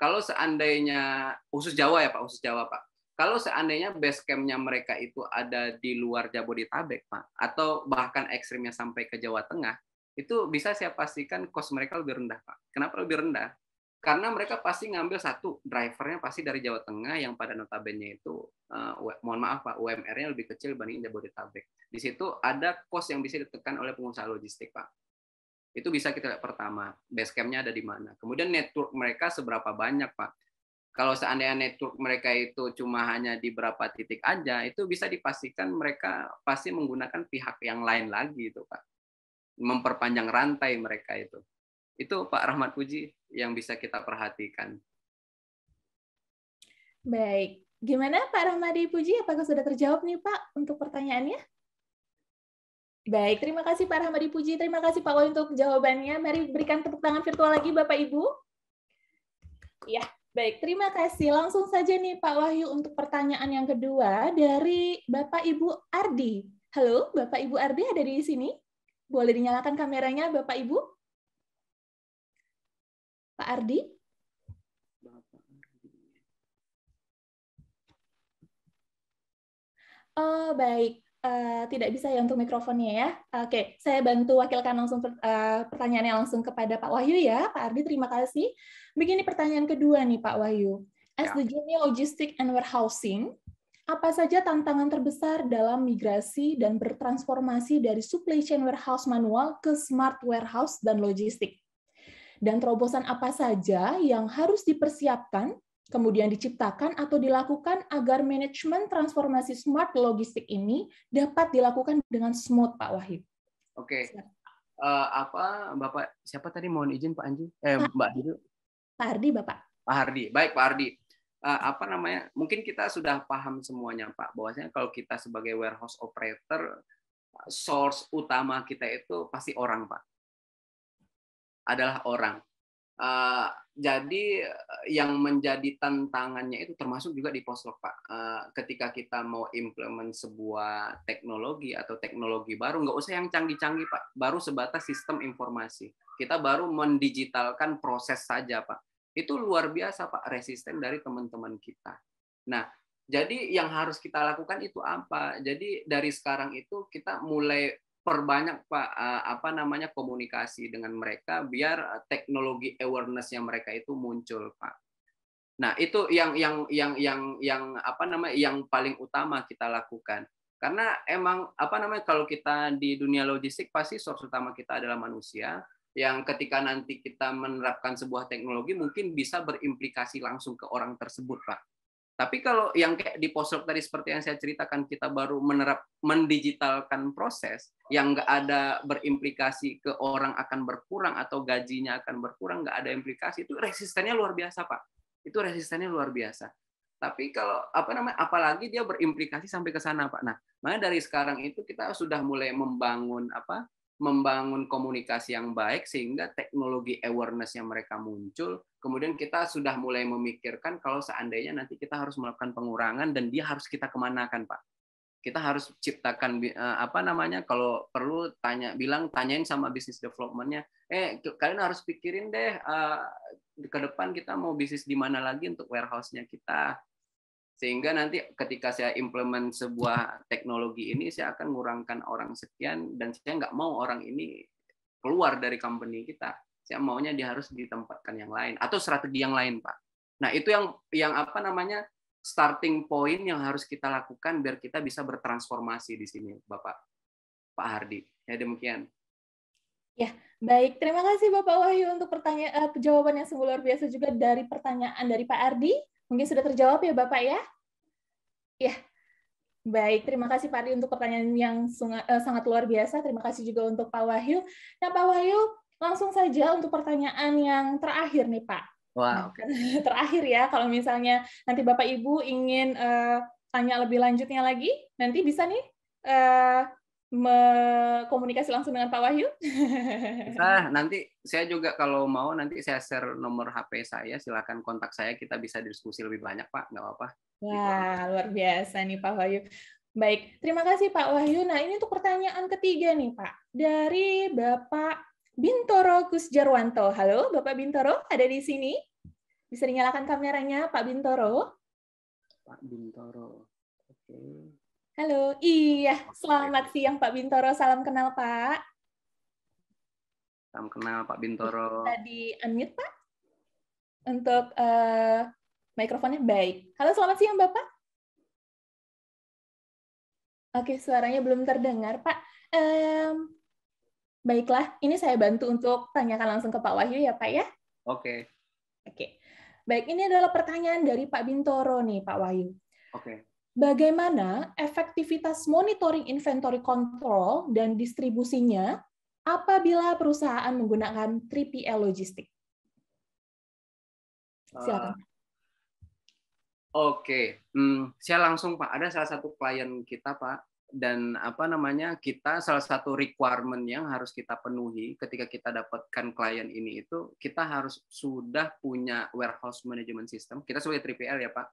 B: Kalau seandainya khusus Jawa ya Pak, khusus Jawa Pak. Kalau seandainya base campnya mereka itu ada di luar Jabodetabek Pak, atau bahkan ekstrimnya sampai ke Jawa Tengah, itu bisa saya pastikan cost mereka lebih rendah Pak. Kenapa lebih rendah? karena mereka pasti ngambil satu drivernya pasti dari Jawa Tengah yang pada notabene itu uh, mohon maaf Pak UMR-nya lebih kecil dibanding Jabodetabek. Di situ ada cost yang bisa ditekan oleh pengusaha logistik Pak. Itu bisa kita lihat pertama, base camp-nya ada di mana. Kemudian network mereka seberapa banyak Pak. Kalau seandainya network mereka itu cuma hanya di berapa titik aja, itu bisa dipastikan mereka pasti menggunakan pihak yang lain lagi itu Pak. Memperpanjang rantai mereka itu itu Pak Rahmat Puji yang bisa kita perhatikan.
A: Baik. Gimana Pak Rahmadi Puji? Apakah sudah terjawab nih Pak untuk pertanyaannya? Baik, terima kasih Pak Rahmadi Puji. Terima kasih Pak Wali untuk jawabannya. Mari berikan tepuk tangan virtual lagi Bapak Ibu. Ya, baik. Terima kasih. Langsung saja nih Pak Wahyu untuk pertanyaan yang kedua dari Bapak Ibu Ardi. Halo, Bapak Ibu Ardi ada di sini? Boleh dinyalakan kameranya Bapak Ibu? Pak Ardi? Oh, baik. Uh, tidak bisa ya untuk mikrofonnya ya. Oke, okay. saya bantu wakilkan langsung per, uh, pertanyaannya langsung kepada Pak Wahyu ya. Pak Ardi, terima kasih. Begini pertanyaan kedua nih Pak Wahyu. As ya. the junior logistic and warehousing, apa saja tantangan terbesar dalam migrasi dan bertransformasi dari supply chain warehouse manual ke smart warehouse dan logistik? dan terobosan apa saja yang harus dipersiapkan, kemudian diciptakan atau dilakukan agar manajemen transformasi smart logistik ini dapat dilakukan dengan smooth, Pak Wahid.
B: Oke. Okay. Uh, eh, apa Bapak siapa tadi mohon izin Pak Anju? Eh Pak, Mbak Hidu. Pak Ardi, Bapak. Pak Ardi. Baik, Pak Ardi uh, eh, apa namanya mungkin kita sudah paham semuanya pak bahwasanya kalau kita sebagai warehouse operator source utama kita itu pasti orang pak adalah orang. Uh, jadi eh, yang menjadi tantangannya itu termasuk juga di poslok pak. Uh, ketika kita mau implement sebuah teknologi atau teknologi baru, nggak usah yang canggih-canggih pak. Baru sebatas sistem informasi. Kita baru mendigitalkan proses saja pak. Itu luar biasa pak resisten dari teman-teman kita. Nah jadi yang harus kita lakukan itu apa? Jadi dari sekarang itu kita mulai perbanyak Pak eh, apa namanya komunikasi dengan mereka biar eh, teknologi awarenessnya mereka itu muncul Pak. Nah, itu yang yang yang yang yang apa namanya yang paling utama kita lakukan. Karena emang apa namanya kalau kita di dunia logistik pasti source utama kita adalah manusia yang ketika nanti kita menerapkan sebuah teknologi mungkin bisa berimplikasi langsung ke orang tersebut, Pak. Tapi kalau yang kayak di postdoc tadi seperti yang saya ceritakan kita baru menerap mendigitalkan proses yang nggak ada berimplikasi ke orang akan berkurang atau gajinya akan berkurang nggak ada implikasi itu resistennya luar biasa pak itu resistennya luar biasa tapi kalau apa namanya apalagi dia berimplikasi sampai ke sana pak nah makanya dari sekarang itu kita sudah mulai membangun apa membangun komunikasi yang baik sehingga teknologi awareness yang mereka muncul. Kemudian kita sudah mulai memikirkan kalau seandainya nanti kita harus melakukan pengurangan dan dia harus kita kemanakan, Pak. Kita harus ciptakan eh, apa namanya kalau perlu tanya bilang tanyain sama bisnis developmentnya, eh kalian harus pikirin deh uh, ke depan kita mau bisnis di mana lagi untuk warehouse-nya kita sehingga nanti ketika saya implement sebuah teknologi ini saya akan mengurangkan orang sekian dan saya nggak mau orang ini keluar dari company kita saya maunya dia harus ditempatkan yang lain atau strategi yang lain pak nah itu yang yang apa namanya starting point yang harus kita lakukan biar kita bisa bertransformasi di sini bapak pak Hardi ya demikian
A: ya baik terima kasih bapak Wahyu untuk pertanyaan eh, jawaban yang sungguh luar biasa juga dari pertanyaan dari pak Ardi Mungkin sudah terjawab ya Bapak ya? Ya, Baik, terima kasih Pak Ari untuk pertanyaan yang eh, sangat luar biasa. Terima kasih juga untuk Pak Wahyu. Nah, Pak Wahyu, langsung saja untuk pertanyaan yang terakhir nih, Pak. Wow. Terakhir ya, kalau misalnya nanti Bapak Ibu ingin uh, tanya lebih lanjutnya lagi, nanti bisa nih uh, komunikasi langsung dengan Pak Wahyu? Nah,
B: nanti saya juga kalau mau nanti saya share nomor HP saya, silakan kontak saya, kita bisa diskusi lebih banyak Pak, nggak apa-apa.
A: Gitu. Wah, luar biasa nih Pak Wahyu. Baik, terima kasih Pak Wahyu. Nah, ini untuk pertanyaan ketiga nih Pak, dari Bapak Bintoro Kusjarwanto. Halo Bapak Bintoro, ada di sini? Bisa dinyalakan kameranya Pak Bintoro?
B: Pak Bintoro, oke. Okay.
A: Halo, iya. Selamat siang Pak Bintoro. Salam kenal Pak.
B: Salam kenal Pak Bintoro.
A: Tadi unmute Pak untuk uh, mikrofonnya baik. Halo, selamat siang Bapak. Oke, suaranya belum terdengar Pak. Um, baiklah, ini saya bantu untuk tanyakan langsung ke Pak Wahyu ya Pak ya.
B: Oke. Oke.
A: Baik, ini adalah pertanyaan dari Pak Bintoro nih Pak Wahyu. Oke bagaimana efektivitas monitoring inventory control dan distribusinya apabila perusahaan menggunakan 3PL logistik?
B: Silakan. Uh, Oke, okay. hmm, saya langsung Pak. Ada salah satu klien kita Pak, dan apa namanya kita salah satu requirement yang harus kita penuhi ketika kita dapatkan klien ini itu kita harus sudah punya warehouse management system. Kita sebagai 3PL ya Pak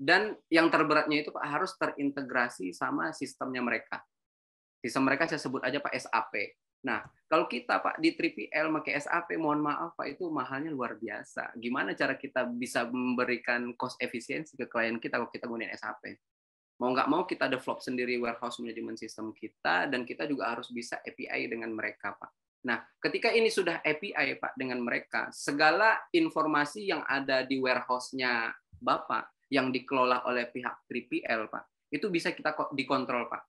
B: dan yang terberatnya itu Pak harus terintegrasi sama sistemnya mereka. Sistem mereka saya sebut aja Pak SAP. Nah, kalau kita Pak di 3 pakai SAP, mohon maaf Pak itu mahalnya luar biasa. Gimana cara kita bisa memberikan cost efisiensi ke klien kita kalau kita gunain SAP? Mau nggak mau kita develop sendiri warehouse management system kita dan kita juga harus bisa API dengan mereka Pak. Nah, ketika ini sudah API Pak dengan mereka, segala informasi yang ada di warehouse-nya Bapak yang dikelola oleh pihak 3PL, Pak. Itu bisa kita dikontrol, Pak.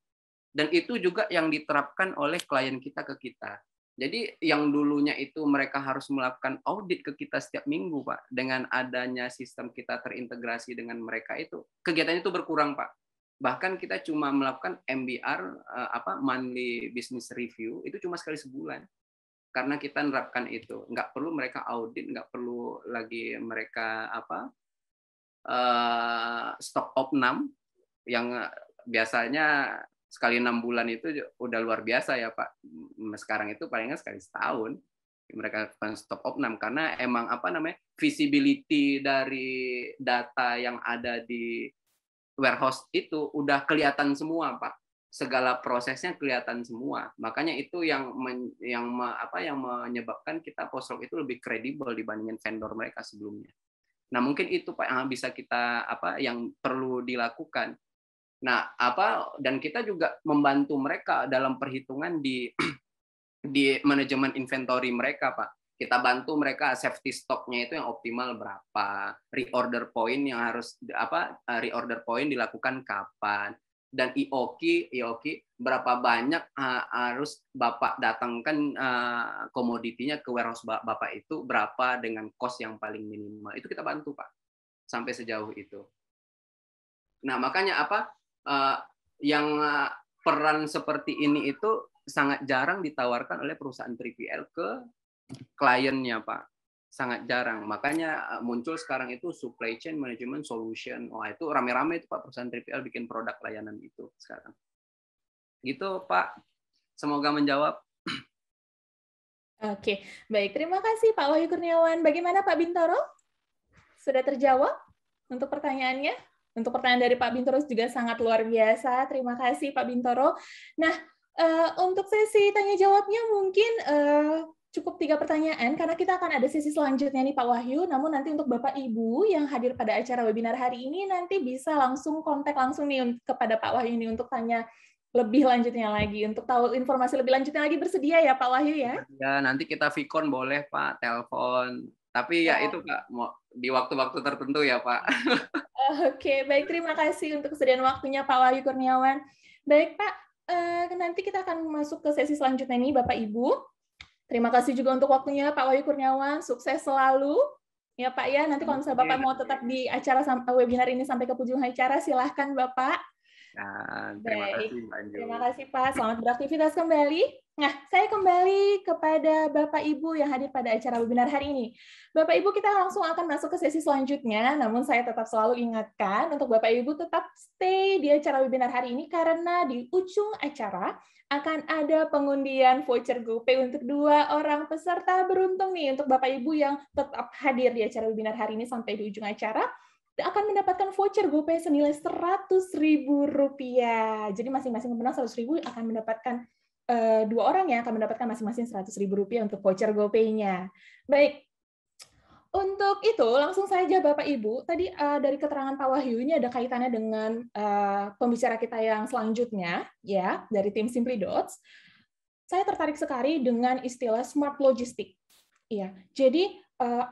B: Dan itu juga yang diterapkan oleh klien kita ke kita. Jadi yang dulunya itu mereka harus melakukan audit ke kita setiap minggu, Pak. Dengan adanya sistem kita terintegrasi dengan mereka itu, kegiatannya itu berkurang, Pak. Bahkan kita cuma melakukan MBR eh, apa monthly business review itu cuma sekali sebulan. Karena kita nerapkan itu, nggak perlu mereka audit, nggak perlu lagi mereka apa uh, stok enam, yang biasanya sekali enam bulan itu udah luar biasa ya Pak. Sekarang itu palingnya sekali setahun mereka lakukan stop enam karena emang apa namanya visibility dari data yang ada di warehouse itu udah kelihatan semua Pak segala prosesnya kelihatan semua. Makanya itu yang yang apa yang menyebabkan kita poslog itu lebih kredibel dibandingin vendor mereka sebelumnya. Nah, mungkin itu Pak yang bisa kita apa yang perlu dilakukan. Nah, apa dan kita juga membantu mereka dalam perhitungan di di manajemen inventory mereka, Pak. Kita bantu mereka safety stocknya itu yang optimal berapa, reorder point yang harus apa reorder point dilakukan kapan, dan IOKI, IOKI berapa banyak ah, harus Bapak datangkan uh, komoditinya ke warehouse Bapak itu berapa dengan kos yang paling minimal. Itu kita bantu, Pak. Sampai sejauh itu. Nah, makanya apa ah, yang peran seperti ini itu sangat jarang ditawarkan oleh perusahaan 3PL ke kliennya, Pak sangat jarang. Makanya eh, muncul sekarang itu supply chain management solution. Wah, itu rame-rame itu Pak perusahaan 3 bikin produk layanan itu sekarang. Gitu, Pak. Semoga menjawab.
A: Oke, baik. Terima kasih Pak Wahyu Kurniawan. Bagaimana Pak Bintoro? Sudah terjawab untuk pertanyaannya? Untuk pertanyaan dari Pak Bintoro juga sangat luar biasa. Terima kasih Pak Bintoro. Nah, eh, untuk sesi tanya jawabnya mungkin eh, cukup tiga pertanyaan karena kita akan ada sesi selanjutnya nih Pak Wahyu. Namun nanti untuk Bapak Ibu yang hadir pada acara webinar hari ini nanti bisa langsung kontak langsung nih kepada Pak Wahyu ini untuk tanya lebih lanjutnya lagi untuk tahu informasi lebih lanjutnya lagi bersedia ya Pak Wahyu ya?
B: Ya nanti kita Vicon boleh Pak telepon tapi ya, ya itu Pak mau di waktu-waktu tertentu ya Pak.
A: Oke baik terima kasih untuk kesediaan waktunya Pak Wahyu Kurniawan. Baik Pak eh, nanti kita akan masuk ke sesi selanjutnya nih Bapak Ibu. Terima kasih juga untuk waktunya Pak Wahyu Kurniawan. Sukses selalu. Ya Pak ya, nanti kalau misalnya Bapak mau tetap di acara webinar ini sampai ke ujung acara, silahkan Bapak.
C: Nah, terima Baik. kasih Terima
A: kasih Pak. Selamat beraktivitas kembali. Nah, saya kembali kepada Bapak Ibu yang hadir pada acara webinar hari ini. Bapak Ibu kita langsung akan masuk ke sesi selanjutnya, namun saya tetap selalu ingatkan untuk Bapak Ibu tetap stay di acara webinar hari ini karena di ujung acara akan ada pengundian voucher GoPay untuk dua orang peserta beruntung nih untuk Bapak Ibu yang tetap hadir di acara webinar hari ini sampai di ujung acara akan mendapatkan voucher GoPay senilai Rp100.000. Jadi masing-masing pemenang Rp100.000 akan mendapatkan uh, dua orang ya akan mendapatkan masing-masing Rp100.000 untuk voucher GoPay-nya. Baik. Untuk itu langsung saja Bapak Ibu, tadi uh, dari keterangan Pak Wahyu ini ada kaitannya dengan uh, pembicara kita yang selanjutnya ya dari tim Simply Dots. Saya tertarik sekali dengan istilah smart logistik. Iya. Jadi uh,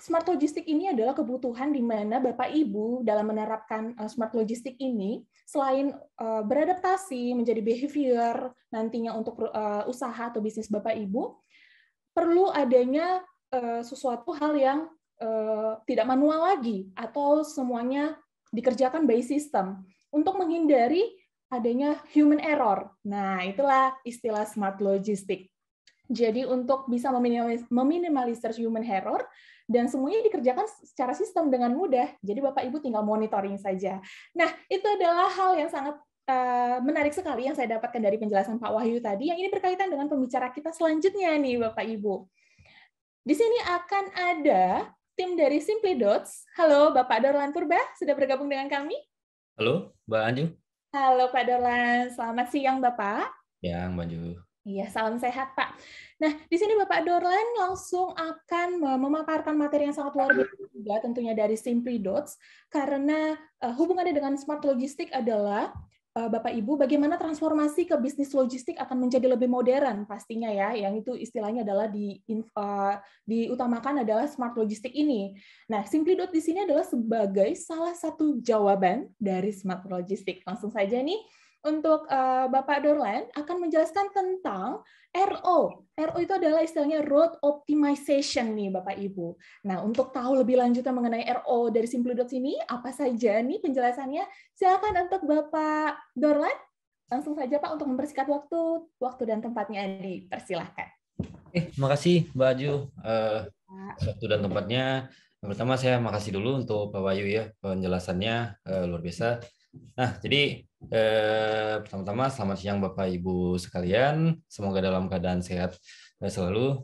A: Smart logistik ini adalah kebutuhan di mana Bapak Ibu dalam menerapkan eh, smart logistik ini selain eh, beradaptasi menjadi behavior nantinya untuk eh, usaha atau bisnis Bapak Ibu perlu adanya sesuatu hal yang tidak manual lagi atau semuanya dikerjakan by system untuk menghindari adanya human error. Nah, itulah istilah smart logistik. Jadi untuk bisa meminimalisir human error dan semuanya dikerjakan secara sistem dengan mudah. Jadi Bapak Ibu tinggal monitoring saja. Nah, itu adalah hal yang sangat eh, menarik sekali yang saya dapatkan dari penjelasan Pak Wahyu tadi yang ini berkaitan dengan pembicara kita selanjutnya nih Bapak Ibu. Di sini akan ada tim dari Simply Dots. Halo Bapak Dorlan Purba, sudah bergabung dengan kami?
D: Halo, Mbak Anju.
A: Halo Pak Dorlan, selamat siang Bapak. Siang, Mbak Iya, salam sehat Pak. Nah, di sini Bapak Dorlan langsung akan memaparkan materi yang sangat luar biasa juga tentunya dari Simply Dots karena eh, hubungannya dengan smart logistik adalah eh, Bapak Ibu bagaimana transformasi ke bisnis logistik akan menjadi lebih modern pastinya ya, yang itu istilahnya adalah di uh, diutamakan adalah smart logistik ini. Nah, Simply Dots di sini adalah sebagai salah satu jawaban dari smart logistik. Langsung saja nih untuk uh, Bapak Dorlan akan menjelaskan tentang RO. RO itu adalah istilahnya road optimization nih Bapak Ibu. Nah, untuk tahu lebih lanjutnya mengenai RO dari Simpludot ini, apa saja nih penjelasannya? Silakan untuk Bapak Dorlan. Langsung saja Pak untuk mempersingkat waktu, waktu dan tempatnya dipersilahkan.
D: Eh, makasih Mbak Aju. Uh, eh, waktu dan tempatnya. Pertama saya makasih dulu untuk Pak Bayu ya penjelasannya uh, luar biasa. Nah, jadi eh, pertama-tama selamat siang Bapak Ibu sekalian. Semoga dalam keadaan sehat eh, selalu.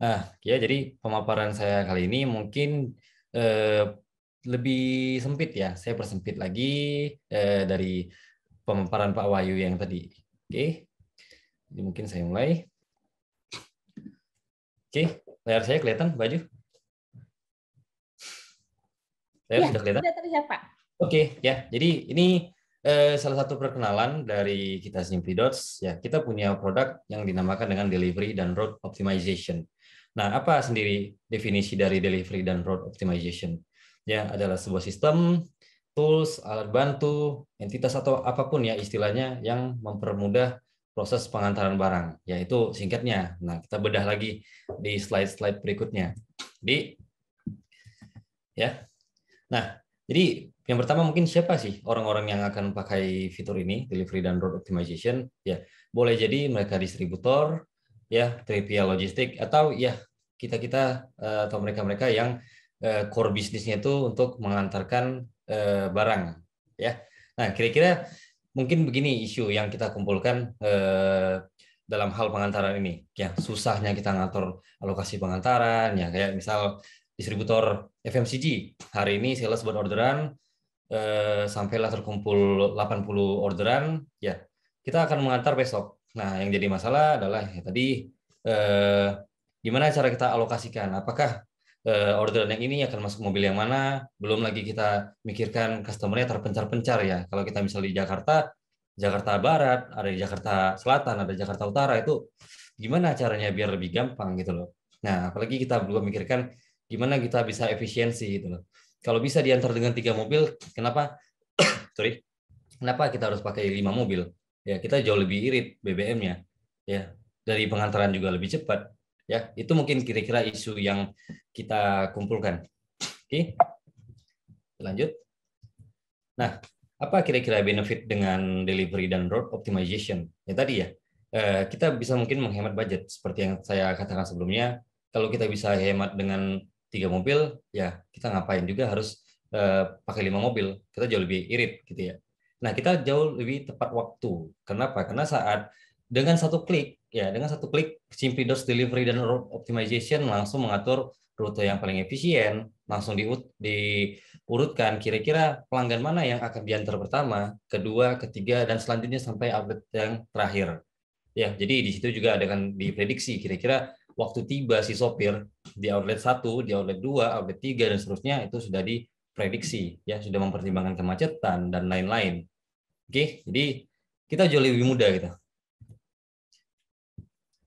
D: Nah, ya jadi pemaparan saya kali ini mungkin eh, lebih sempit ya. Saya persempit lagi eh, dari pemaparan Pak Wahyu yang tadi. Oke. Okay. Jadi mungkin saya mulai. Oke, okay. layar saya kelihatan baju? Layar ya, sudah kelihatan? Sudah terlihat, Pak. Oke, okay, ya. Jadi ini eh, salah satu perkenalan dari kita Simply Dots. Ya, kita punya produk yang dinamakan dengan delivery dan road optimization. Nah, apa sendiri definisi dari delivery dan road optimization? Ya, adalah sebuah sistem, tools, alat bantu, entitas atau apapun ya istilahnya yang mempermudah proses pengantaran barang, yaitu singkatnya. Nah, kita bedah lagi di slide-slide berikutnya. Di ya. Nah, jadi yang pertama mungkin siapa sih orang-orang yang akan pakai fitur ini, delivery dan road optimization? Ya, boleh jadi mereka distributor, ya, 3 logistik atau ya kita-kita eh, atau mereka-mereka yang eh, core bisnisnya itu untuk mengantarkan eh, barang, ya. Nah, kira-kira mungkin begini isu yang kita kumpulkan dalam hal pengantaran ini ya susahnya kita ngatur alokasi pengantaran ya kayak misal distributor FMCG. Hari ini sales buat orderan eh, sampailah terkumpul 80 orderan, ya kita akan mengantar besok. Nah, yang jadi masalah adalah ya, tadi eh, gimana cara kita alokasikan? Apakah eh, orderan yang ini akan masuk mobil yang mana? Belum lagi kita mikirkan customernya terpencar-pencar ya. Kalau kita misalnya di Jakarta, Jakarta Barat, ada di Jakarta Selatan, ada Jakarta Utara itu gimana caranya biar lebih gampang gitu loh. Nah, apalagi kita belum mikirkan gimana kita bisa efisiensi gitu loh. Kalau bisa diantar dengan tiga mobil, kenapa? sorry, kenapa kita harus pakai lima mobil? Ya kita jauh lebih irit BBM-nya, ya dari pengantaran juga lebih cepat. Ya itu mungkin kira-kira isu yang kita kumpulkan. Oke, lanjut. Nah, apa kira-kira benefit dengan delivery dan road optimization? Ya tadi ya, eh, kita bisa mungkin menghemat budget seperti yang saya katakan sebelumnya. Kalau kita bisa hemat dengan tiga mobil ya kita ngapain juga harus uh, pakai lima mobil kita jauh lebih irit gitu ya nah kita jauh lebih tepat waktu kenapa karena saat dengan satu klik ya dengan satu klik Simply Dose Delivery dan Road Optimization langsung mengatur rute yang paling efisien langsung di, diurutkan kira-kira pelanggan mana yang akan diantar pertama, kedua, ketiga dan selanjutnya sampai update yang terakhir. Ya, jadi di situ juga dengan diprediksi kira-kira waktu tiba si sopir di outlet 1, di outlet 2, outlet 3 dan seterusnya itu sudah diprediksi ya, sudah mempertimbangkan kemacetan dan lain-lain. Oke, jadi kita jauh lebih mudah gitu.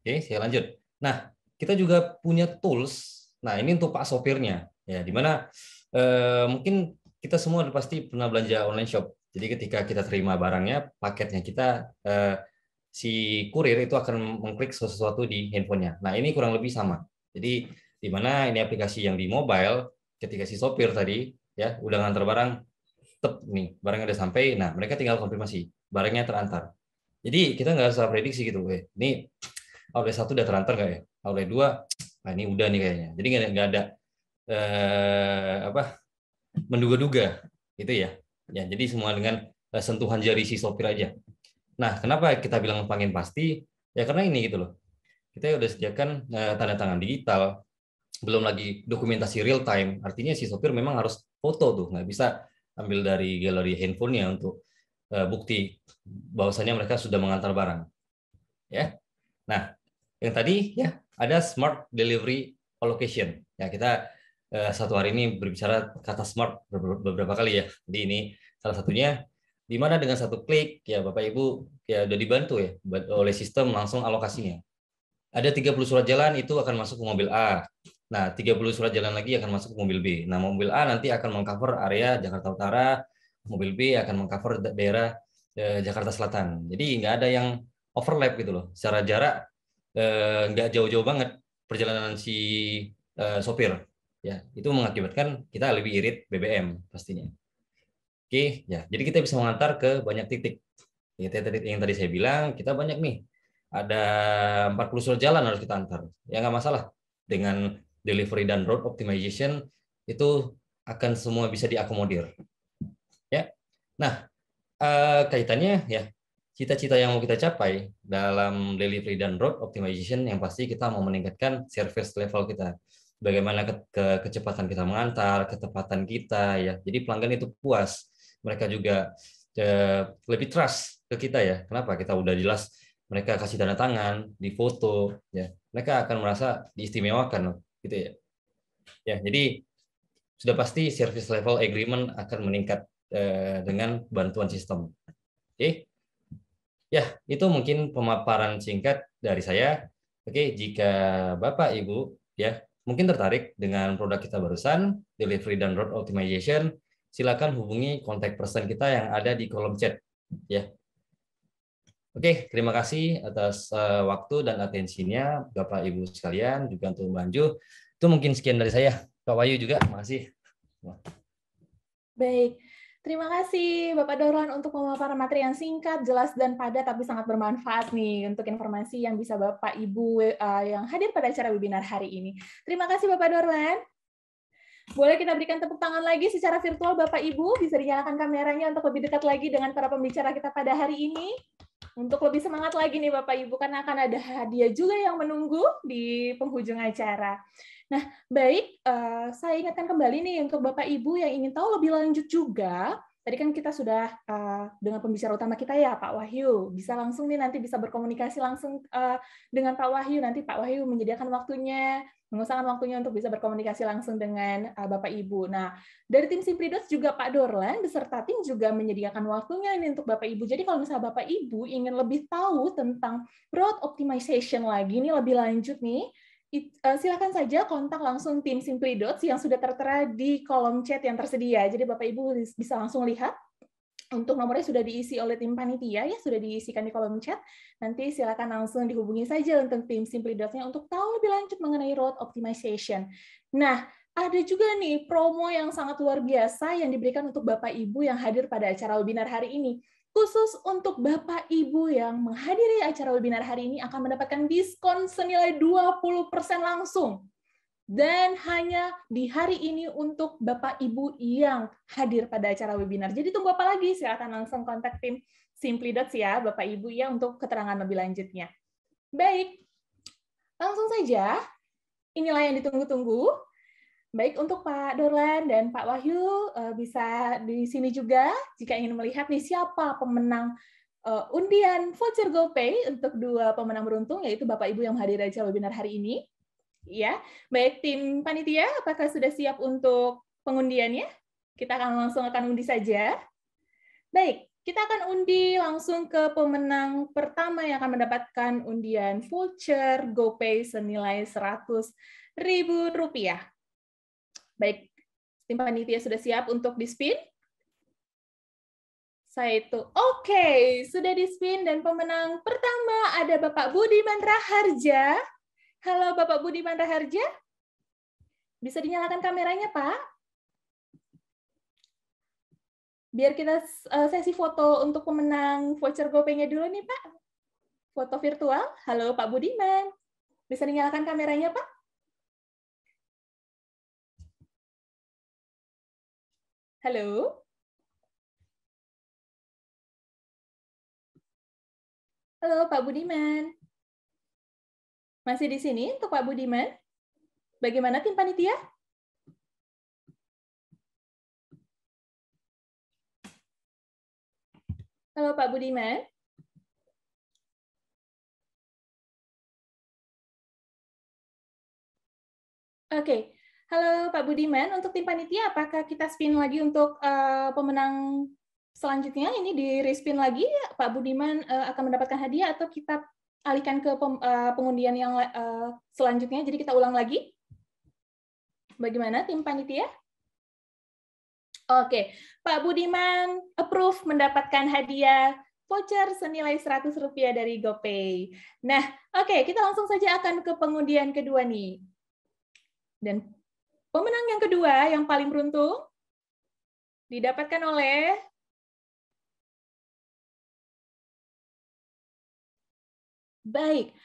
D: Oke, saya lanjut. Nah, kita juga punya tools. Nah, ini untuk pak sopirnya ya, dimana eh, mungkin kita semua pasti pernah belanja online shop. Jadi ketika kita terima barangnya, paketnya kita eh, si kurir itu akan mengklik sesuatu di handphonenya. Nah, ini kurang lebih sama. Jadi, di mana ini aplikasi yang di mobile, ketika si sopir tadi, ya, udah ngantar barang, tep nih, barangnya udah sampai, nah mereka tinggal konfirmasi, barangnya terantar. Jadi, kita nggak usah prediksi gitu, eh, ini outlet satu udah terantar nggak ya? Outlet dua, nah ini udah nih kayaknya. Jadi, nggak ada eh, apa menduga-duga, gitu ya. Ya, jadi semua dengan eh, sentuhan jari si sopir aja. Nah, kenapa kita bilang pengen pasti? Ya karena ini gitu loh. Kita udah sediakan uh, tanda tangan digital, belum lagi dokumentasi real time. Artinya si sopir memang harus foto tuh, nggak bisa ambil dari galeri handphonenya untuk uh, bukti bahwasannya mereka sudah mengantar barang. Ya. Nah, yang tadi ya ada smart delivery allocation. Ya, kita uh, satu hari ini berbicara kata smart beberapa kali ya. Jadi ini salah satunya di mana dengan satu klik ya Bapak Ibu ya udah dibantu ya oleh sistem langsung alokasinya. Ada 30 surat jalan itu akan masuk ke mobil A. Nah, 30 surat jalan lagi akan masuk ke mobil B. Nah, mobil A nanti akan mengcover area Jakarta Utara, mobil B akan mengcover daerah eh, Jakarta Selatan. Jadi nggak ada yang overlap gitu loh. Secara jarak eh, nggak jauh-jauh banget perjalanan si eh, sopir. Ya, itu mengakibatkan kita lebih irit BBM pastinya. Oke, ya. Jadi kita bisa mengantar ke banyak titik. Yang tadi saya bilang, kita banyak nih. Ada 40 surat jalan harus kita antar. Ya nggak masalah. Dengan delivery dan road optimization itu akan semua bisa diakomodir. Ya. Nah, eh, kaitannya ya cita-cita yang mau kita capai dalam delivery dan road optimization yang pasti kita mau meningkatkan service level kita bagaimana ke kecepatan kita mengantar ketepatan kita ya jadi pelanggan itu puas mereka juga eh, lebih trust ke kita ya. Kenapa? Kita udah jelas mereka kasih tanda tangan, di foto, ya. Mereka akan merasa diistimewakan, gitu ya. Ya, jadi sudah pasti service level agreement akan meningkat eh, dengan bantuan sistem. Oke. Ya, itu mungkin pemaparan singkat dari saya. Oke, jika Bapak Ibu ya mungkin tertarik dengan produk kita barusan, delivery dan road optimization, silakan hubungi kontak person kita yang ada di kolom chat ya. Oke, terima kasih atas eh, waktu dan atensinya Bapak Ibu sekalian juga untuk Banju. Itu mungkin sekian dari saya. Pak Wayu juga, makasih.
A: Baik. Terima kasih Bapak Doron untuk memaparkan materi yang singkat, jelas dan padat tapi sangat bermanfaat nih untuk informasi yang bisa Bapak Ibu uh, yang hadir pada acara webinar hari ini. Terima kasih Bapak Dorlan. Boleh kita berikan tepuk tangan lagi secara virtual Bapak Ibu, bisa dinyalakan kameranya untuk lebih dekat lagi dengan para pembicara kita pada hari ini. Untuk lebih semangat lagi nih Bapak Ibu, karena akan ada hadiah juga yang menunggu di penghujung acara. Nah, baik, eh, saya ingatkan kembali nih untuk Bapak Ibu yang ingin tahu lebih lanjut juga, tadi kan kita sudah eh, dengan pembicara utama kita ya Pak Wahyu bisa langsung nih nanti bisa berkomunikasi langsung eh, dengan Pak Wahyu nanti Pak Wahyu menyediakan waktunya mengusahakan waktunya untuk bisa berkomunikasi langsung dengan uh, Bapak Ibu. Nah, dari tim Simplidos juga Pak Dorlan beserta tim juga menyediakan waktunya ini untuk Bapak Ibu. Jadi kalau misalnya Bapak Ibu ingin lebih tahu tentang road optimization lagi ini lebih lanjut nih, it, uh, silakan saja kontak langsung tim Simplidots yang sudah tertera di kolom chat yang tersedia. Jadi Bapak Ibu bisa langsung lihat untuk nomornya sudah diisi oleh tim panitia ya, sudah diisikan di kolom chat. Nanti silakan langsung dihubungi saja untuk tim Simply untuk tahu lebih lanjut mengenai road optimization. Nah, ada juga nih promo yang sangat luar biasa yang diberikan untuk Bapak Ibu yang hadir pada acara webinar hari ini. Khusus untuk Bapak Ibu yang menghadiri acara webinar hari ini akan mendapatkan diskon senilai 20% langsung dan hanya di hari ini untuk Bapak Ibu yang hadir pada acara webinar. Jadi tunggu apa lagi? Silakan langsung kontak tim Simply Dots ya Bapak Ibu ya untuk keterangan lebih lanjutnya. Baik. Langsung saja. Inilah yang ditunggu-tunggu. Baik untuk Pak Dorlan dan Pak Wahyu eh, bisa di sini juga jika ingin melihat nih siapa pemenang eh, undian voucher GoPay untuk dua pemenang beruntung yaitu Bapak Ibu yang hadir acara webinar hari ini Ya, baik tim panitia, apakah sudah siap untuk pengundiannya? Kita akan langsung akan undi saja. Baik, kita akan undi langsung ke pemenang pertama yang akan mendapatkan undian voucher GoPay senilai Rp100.000. Baik, tim panitia sudah siap untuk di-spin? saya itu. Oke, okay, sudah di spin dan pemenang pertama ada Bapak Budi Mantra Harja Halo Bapak Budiman Raharja. Bisa dinyalakan kameranya, Pak? Biar kita eh, sesi foto untuk pemenang voucher GoPay-nya dulu nih, Pak. Foto virtual. Halo Pak Budiman. Bisa dinyalakan kameranya, Pak?
C: Halo? Halo Pak Budiman. Masih di sini untuk Pak Budiman? Bagaimana tim panitia? Halo Pak Budiman. Oke, okay. halo Pak Budiman.
A: Untuk tim panitia, apakah kita spin lagi untuk uh, pemenang selanjutnya? Ini di respin lagi, ya, Pak Budiman uh, akan mendapatkan hadiah atau kita alihkan ke pem, uh, pengundian yang uh, selanjutnya. Jadi kita ulang lagi. Bagaimana tim panitia? Oke, Pak Budiman approve mendapatkan hadiah voucher senilai Rp100 dari GoPay. Nah, oke, kita langsung saja akan ke pengundian kedua nih. Dan pemenang yang kedua yang paling beruntung didapatkan oleh Baik.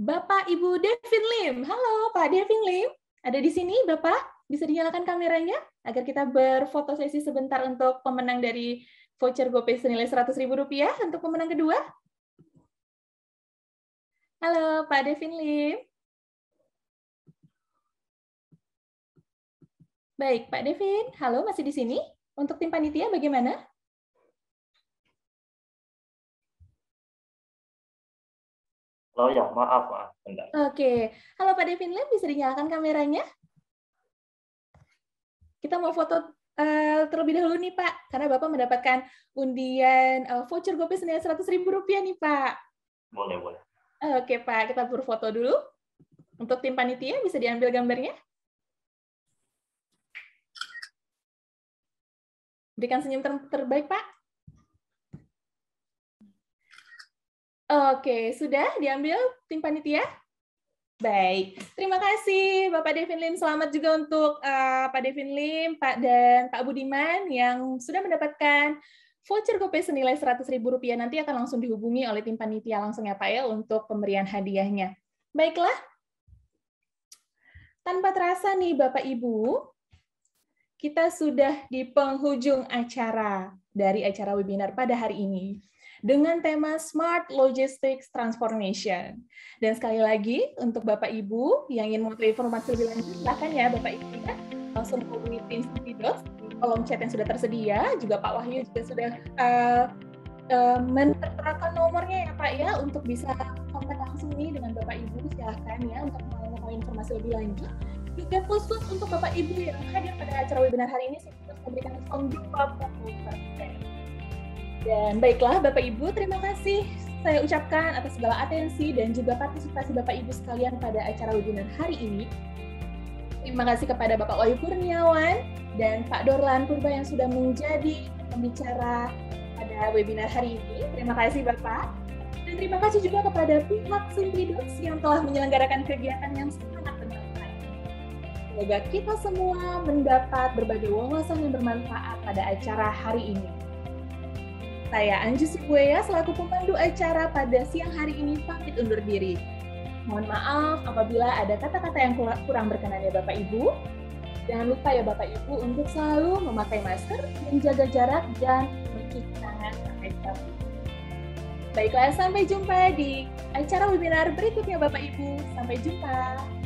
A: Bapak Ibu Devin Lim. Halo Pak Devin Lim. Ada di sini Bapak? Bisa dinyalakan kameranya agar kita berfoto sesi sebentar untuk pemenang dari voucher GoPay senilai Rp100.000 untuk pemenang kedua. Halo Pak
C: Devin Lim. Baik, Pak Devin. Halo, masih di sini? Untuk tim panitia bagaimana? Oh ya, maaf, maaf. Bentar.
A: Oke. Halo Pak Devin Lim, bisa dinyalakan kameranya? Kita mau foto uh, terlebih dahulu nih Pak, karena Bapak mendapatkan undian uh, voucher GoPay senilai seratus ribu rupiah nih Pak. Boleh, boleh. Oke Pak, kita berfoto dulu. Untuk tim panitia bisa diambil gambarnya. Berikan senyum ter terbaik Pak. Oke, sudah diambil tim panitia? Baik, terima kasih Bapak Devin Lim. Selamat juga untuk uh, Pak Devin Lim, Pak dan Pak Budiman yang sudah mendapatkan voucher GoPay senilai Rp100.000 nanti akan langsung dihubungi oleh tim panitia langsung ya Pak ya untuk pemberian hadiahnya. Baiklah, tanpa terasa nih Bapak Ibu, kita sudah di penghujung acara dari acara webinar pada hari ini dengan tema Smart Logistics Transformation. Dan sekali lagi, untuk Bapak Ibu yang ingin mengetahui informasi lebih lanjut, silakan ya Bapak Ibu ya, langsung hubungi tim di kolom chat yang sudah tersedia, juga Pak Wahyu juga sudah uh, eh, uh, eh, menterterakan nomornya ya Pak ya, untuk bisa kontak langsung nih dengan Bapak Ibu, silakan ya untuk mengetahui informasi lebih lanjut juga khusus untuk Bapak Ibu yang hadir pada acara webinar hari ini, saya memberikan diskon 20%. Dan baiklah Bapak Ibu, terima kasih saya ucapkan atas segala atensi dan juga partisipasi Bapak Ibu sekalian pada acara webinar hari ini. Terima kasih kepada Bapak Wahyu Kurniawan dan Pak Dorlan Purba yang sudah menjadi pembicara pada webinar hari ini. Terima kasih Bapak. Dan terima kasih juga kepada pihak Simplidox yang telah menyelenggarakan kegiatan yang sangat bermanfaat. Semoga kita semua mendapat berbagai wawasan yang bermanfaat pada acara hari ini. Saya Anju Sukwea selaku pemandu acara pada siang hari ini pamit undur diri. Mohon maaf apabila ada kata-kata yang kurang berkenan ya Bapak Ibu. Jangan lupa ya Bapak Ibu untuk selalu memakai masker, menjaga jarak, dan mencuci tangan sampai sabun. Baiklah, sampai jumpa di acara webinar berikutnya Bapak Ibu. Sampai jumpa.